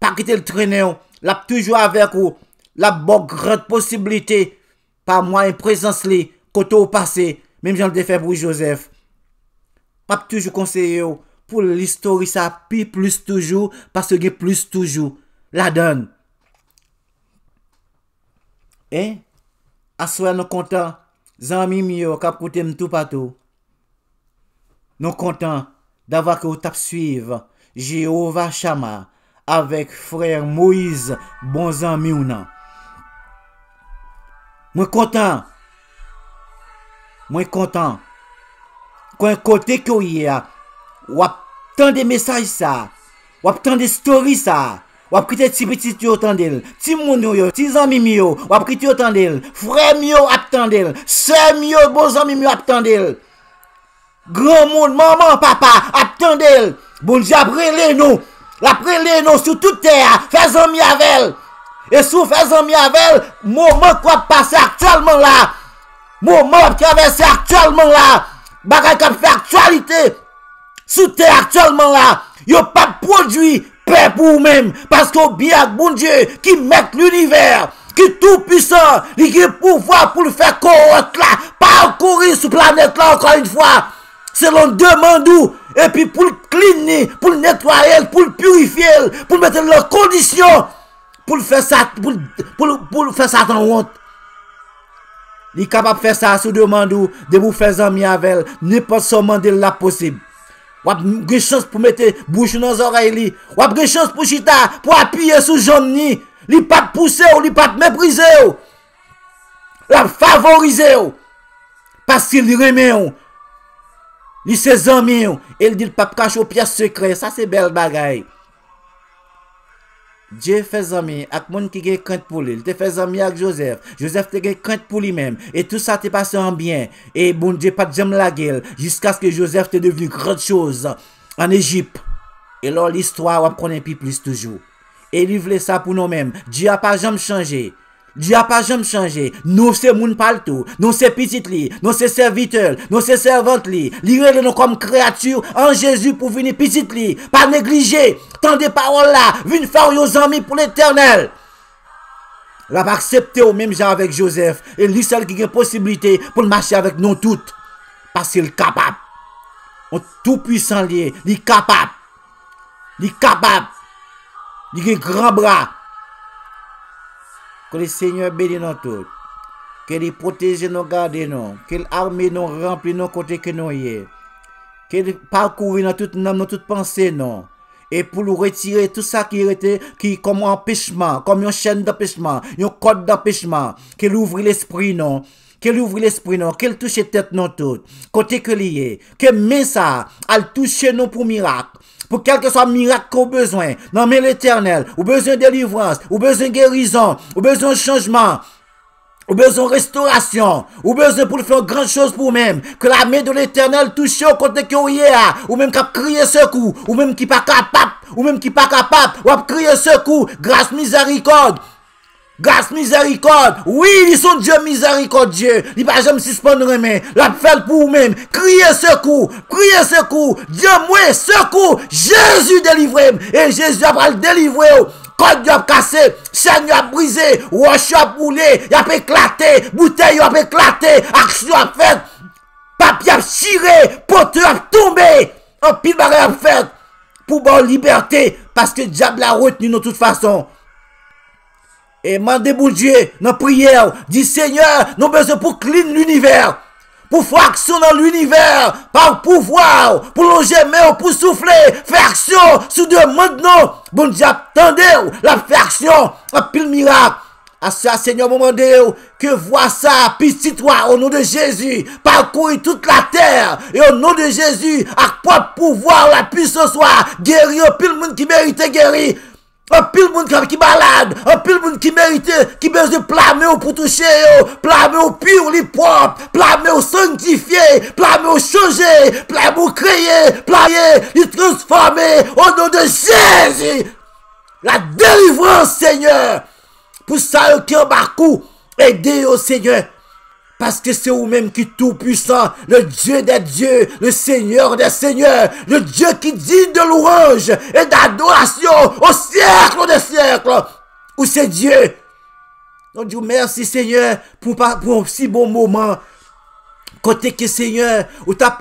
Pa kite le trene yo. La ptoujou avek ou. La bon kred posibilite. Pa mwa yon presens li kote ou pase. Mem jan lte fè bou Joseph. Pa ptoujou konseye yo. pou l'istory sa pi plus toujou, paske ge plus toujou, la don. E, aswa nou kontan, zanmi mi yo kapoutem tou patou. Nou kontan, d'avak ou tap suiv, je ou vachama, avek frèr Moïse, bon zanmi ou nan. Mwen kontan, mwen kontan, kwen kote kou ye a, Wap tan de mesaj sa, wap tan de story sa, wap kite ti petit yo tan del, ti moun yo, ti zan mi mi yo, wap kite yo tan del, fre mi yo ap tan del, se mi yo, bo zan mi mi yo ap tan del. Gran moun, maman, papa, ap tan del. Bon di ap rele nou, ap rele nou sou tout ter, fe zan mi avel. E sou fe zan mi avel, moun moun kwa pa se aktualman la, moun moun kwa pa se aktualman la, bagay kap fe aktualite. Sou te aktualman la, yo pa prodwi pe pou mèm, pasko biak moun die, ki mèk l'univers, ki tou pisan, li ki pou fwa pou fè korot la, pa kori sou planet la, ankon yon fwa, se lon deman dou, epi pou l'kline, pou l'netware, pou l'purifye, pou mète lor kondisyon, pou l'fè sat, pou l'fè sat an wot, li kapap fè sa, sou deman dou, de pou fè zan mi avèl, nè pas soman de la posib, Wap gen chans pou mette bouch nan zorae li, wap gen chans pou chita, pou apye sou joun ni, li pat pousse ou li pat meprise ou, wap favorize ou, pas si li reme ou, li se zanme ou, el di pap kache ou piye sekre, sa se bel bagay. Dieu fait ami avec gens qui est crainte pour lui. Il te fait ami avec Joseph. Joseph te gagne crainte pour lui-même. Et tout ça t'est passé en bien. Et bon Dieu, pas de jamais la gueule. Jusqu'à ce que Joseph t'est devenu grande chose en Égypte. Et là, l'histoire, on peu plus toujours. Et livrer ça pour nous-mêmes. Dieu n'a pas jamais changé. Dieu pas jamais changé. Nous, c'est moun pas tout. Nous, c'est petit li. Nous, c'est serviteur. Nous, c'est servante li. rele nous comme créature en Jésus pour venir petit li. Pas négliger. Tant de paroles là. Vin faire aux amis pour l'éternel. La va accepter au même genre avec Joseph. Et lui seul qui a possibilité pour marcher avec nous toutes. Parce qu'il est capable. On tout puissant lié. Il est capable. Il est capable. Il est grand bras. Que le Seigneur bénisse nous tous. Que les protège nos gardes, nous. Que l'armée nous remplit nos côtés que nous y Que les dans toute nos toute pensée non Et pour nous retirer tout ça qui était qui comme un empêchement, comme une chaîne d'empêchement, une corde d'empêchement, qu'il ouvre l'esprit non, qu'elle ouvre l'esprit, non, qu'elle touche tête, non, tout, côté que lié, que met ça, elle touche nous pour miracle. Pour quel que soit miracle qu'on besoin, non, mais l'éternel, ou besoin de délivrance, ou besoin de guérison, ou besoin de changement, ou besoin de restauration. Ou besoin pour faire grand chose pour même. Que la main de l'éternel touche au côté qui Ou même qui a crié secours. Ou même qui pas capable. Ou même qui pas capable. Ou a crié secours. Grâce miséricorde. Graz mizerikon, Oui, li son diyo mizerikon diyo, Li pa jom suspendre men, Lop fèd pou ou men, Kriye sekou, Kriye sekou, Diyo mwen sekou, Jezu delivre men, E jezu apal delivre ou, Kod yo ap kase, Chanyo ap brize, Wosh yo ap moule, Yo ap eklate, Bouteyo ap eklate, Aks yo ap fèd, Pap yo ap shire, Pote yo ap tombe, Opi barè ap fèd, Pou ban libertè, Paske diyab la rote ni nou tout fason, E mande bou dje nan priye ou, di seigneur, nan bezou pou kline l'univers, pou fwak sou nan l'univers, par pou vwa ou, pou lon jeme ou pou soufle, fwak sou, sou de mwad nou, bon di ap tende ou, la fwak sou, apil mirap, asya seigneur mwomande ou, ke vwa sa, pi sitwa, ou nou de jesu, par koui tout la ter, e ou nou de jesu, akpwa pou vwa la pi sou swa, gery ou pil moun ki merite gery, A pil moun krap ki balade, a pil moun ki merite, ki beze plame ou pou touche yo, oh, plame ou pure li prop, plame ou sanctifiye, plame ou choje, plame ou kreye, plame ou transforme, o nou de Jezi, la derivranse seigneur, pou sa yo ki an bakou, edi yo oh, seigneur. Parce que c'est vous-même qui tout puissant, le Dieu des dieux, le Seigneur des seigneurs, le Dieu qui dit de louange et d'adoration au siècle des siècles. Où c'est Dieu? je vous merci Seigneur pour, pour un si bon moment. Côté que Seigneur, où t'as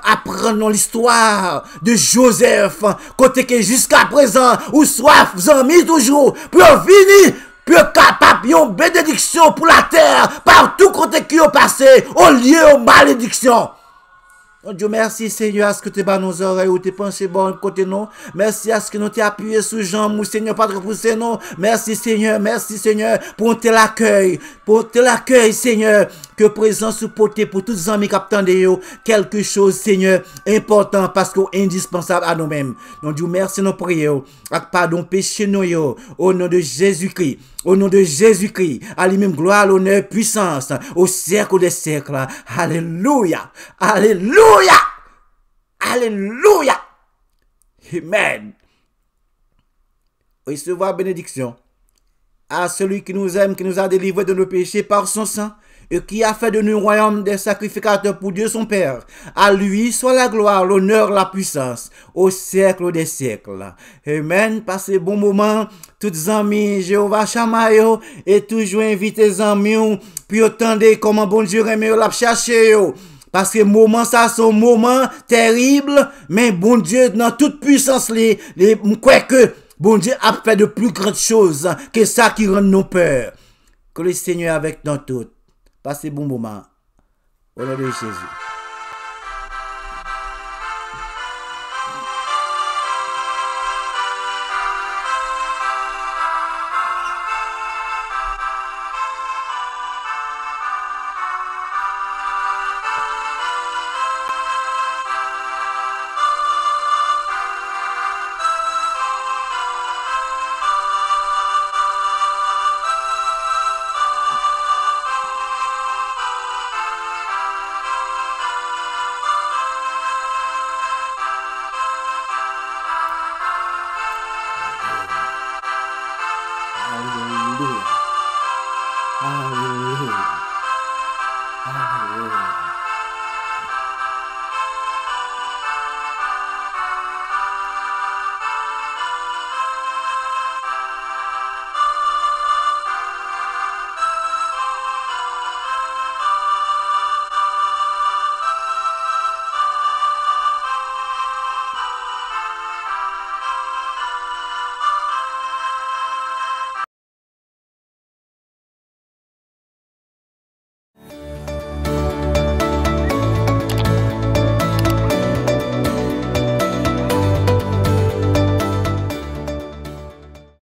l'histoire de Joseph. Côté que jusqu'à présent, ou soif, mis toujours, pour finir, puis capable une bénédiction pour la terre, Par partout côté qui est passé, au lieu de malédiction. Dieu, merci Seigneur à ce que tu bats nos oreilles ou tu penché bon côté nous. Merci à ce que nous t'es appuyé sous jambes Seigneur, pas de nous. Merci Seigneur, merci Seigneur pour te accueil. Pour ton accueil Seigneur, que présence ou pour tous les amis qui attendent quelque chose Seigneur important parce que indispensable à nous-mêmes. Donc Dieu, merci nous prions. Pardon péché nous au nom de Jésus-Christ. Au nom de Jésus-Christ, à lui-même gloire, l'honneur, puissance, au cercle des siècles. Alléluia. Alléluia. Alléluia. Amen. Recevoir bénédiction à celui qui nous aime, qui nous a délivrés de nos péchés par son sang et qui a fait de nous royaume des sacrificateurs pour Dieu son Père. À lui soit la gloire, l'honneur, la puissance, au siècle des siècles. Amen. Passez bon moment, toutes amis, Jéhovah Chamayo, et toujours invitez amis, puis attendez comment bon Dieu aime la chercher. Parce que moment ça, son moment terrible, mais bon Dieu, dans toute puissance, les, les, quoi que, bon Dieu a fait de plus grandes choses que ça qui rend nos peurs. Que le Seigneur avec nous toutes. Passez bon moment. Au nom de Jésus.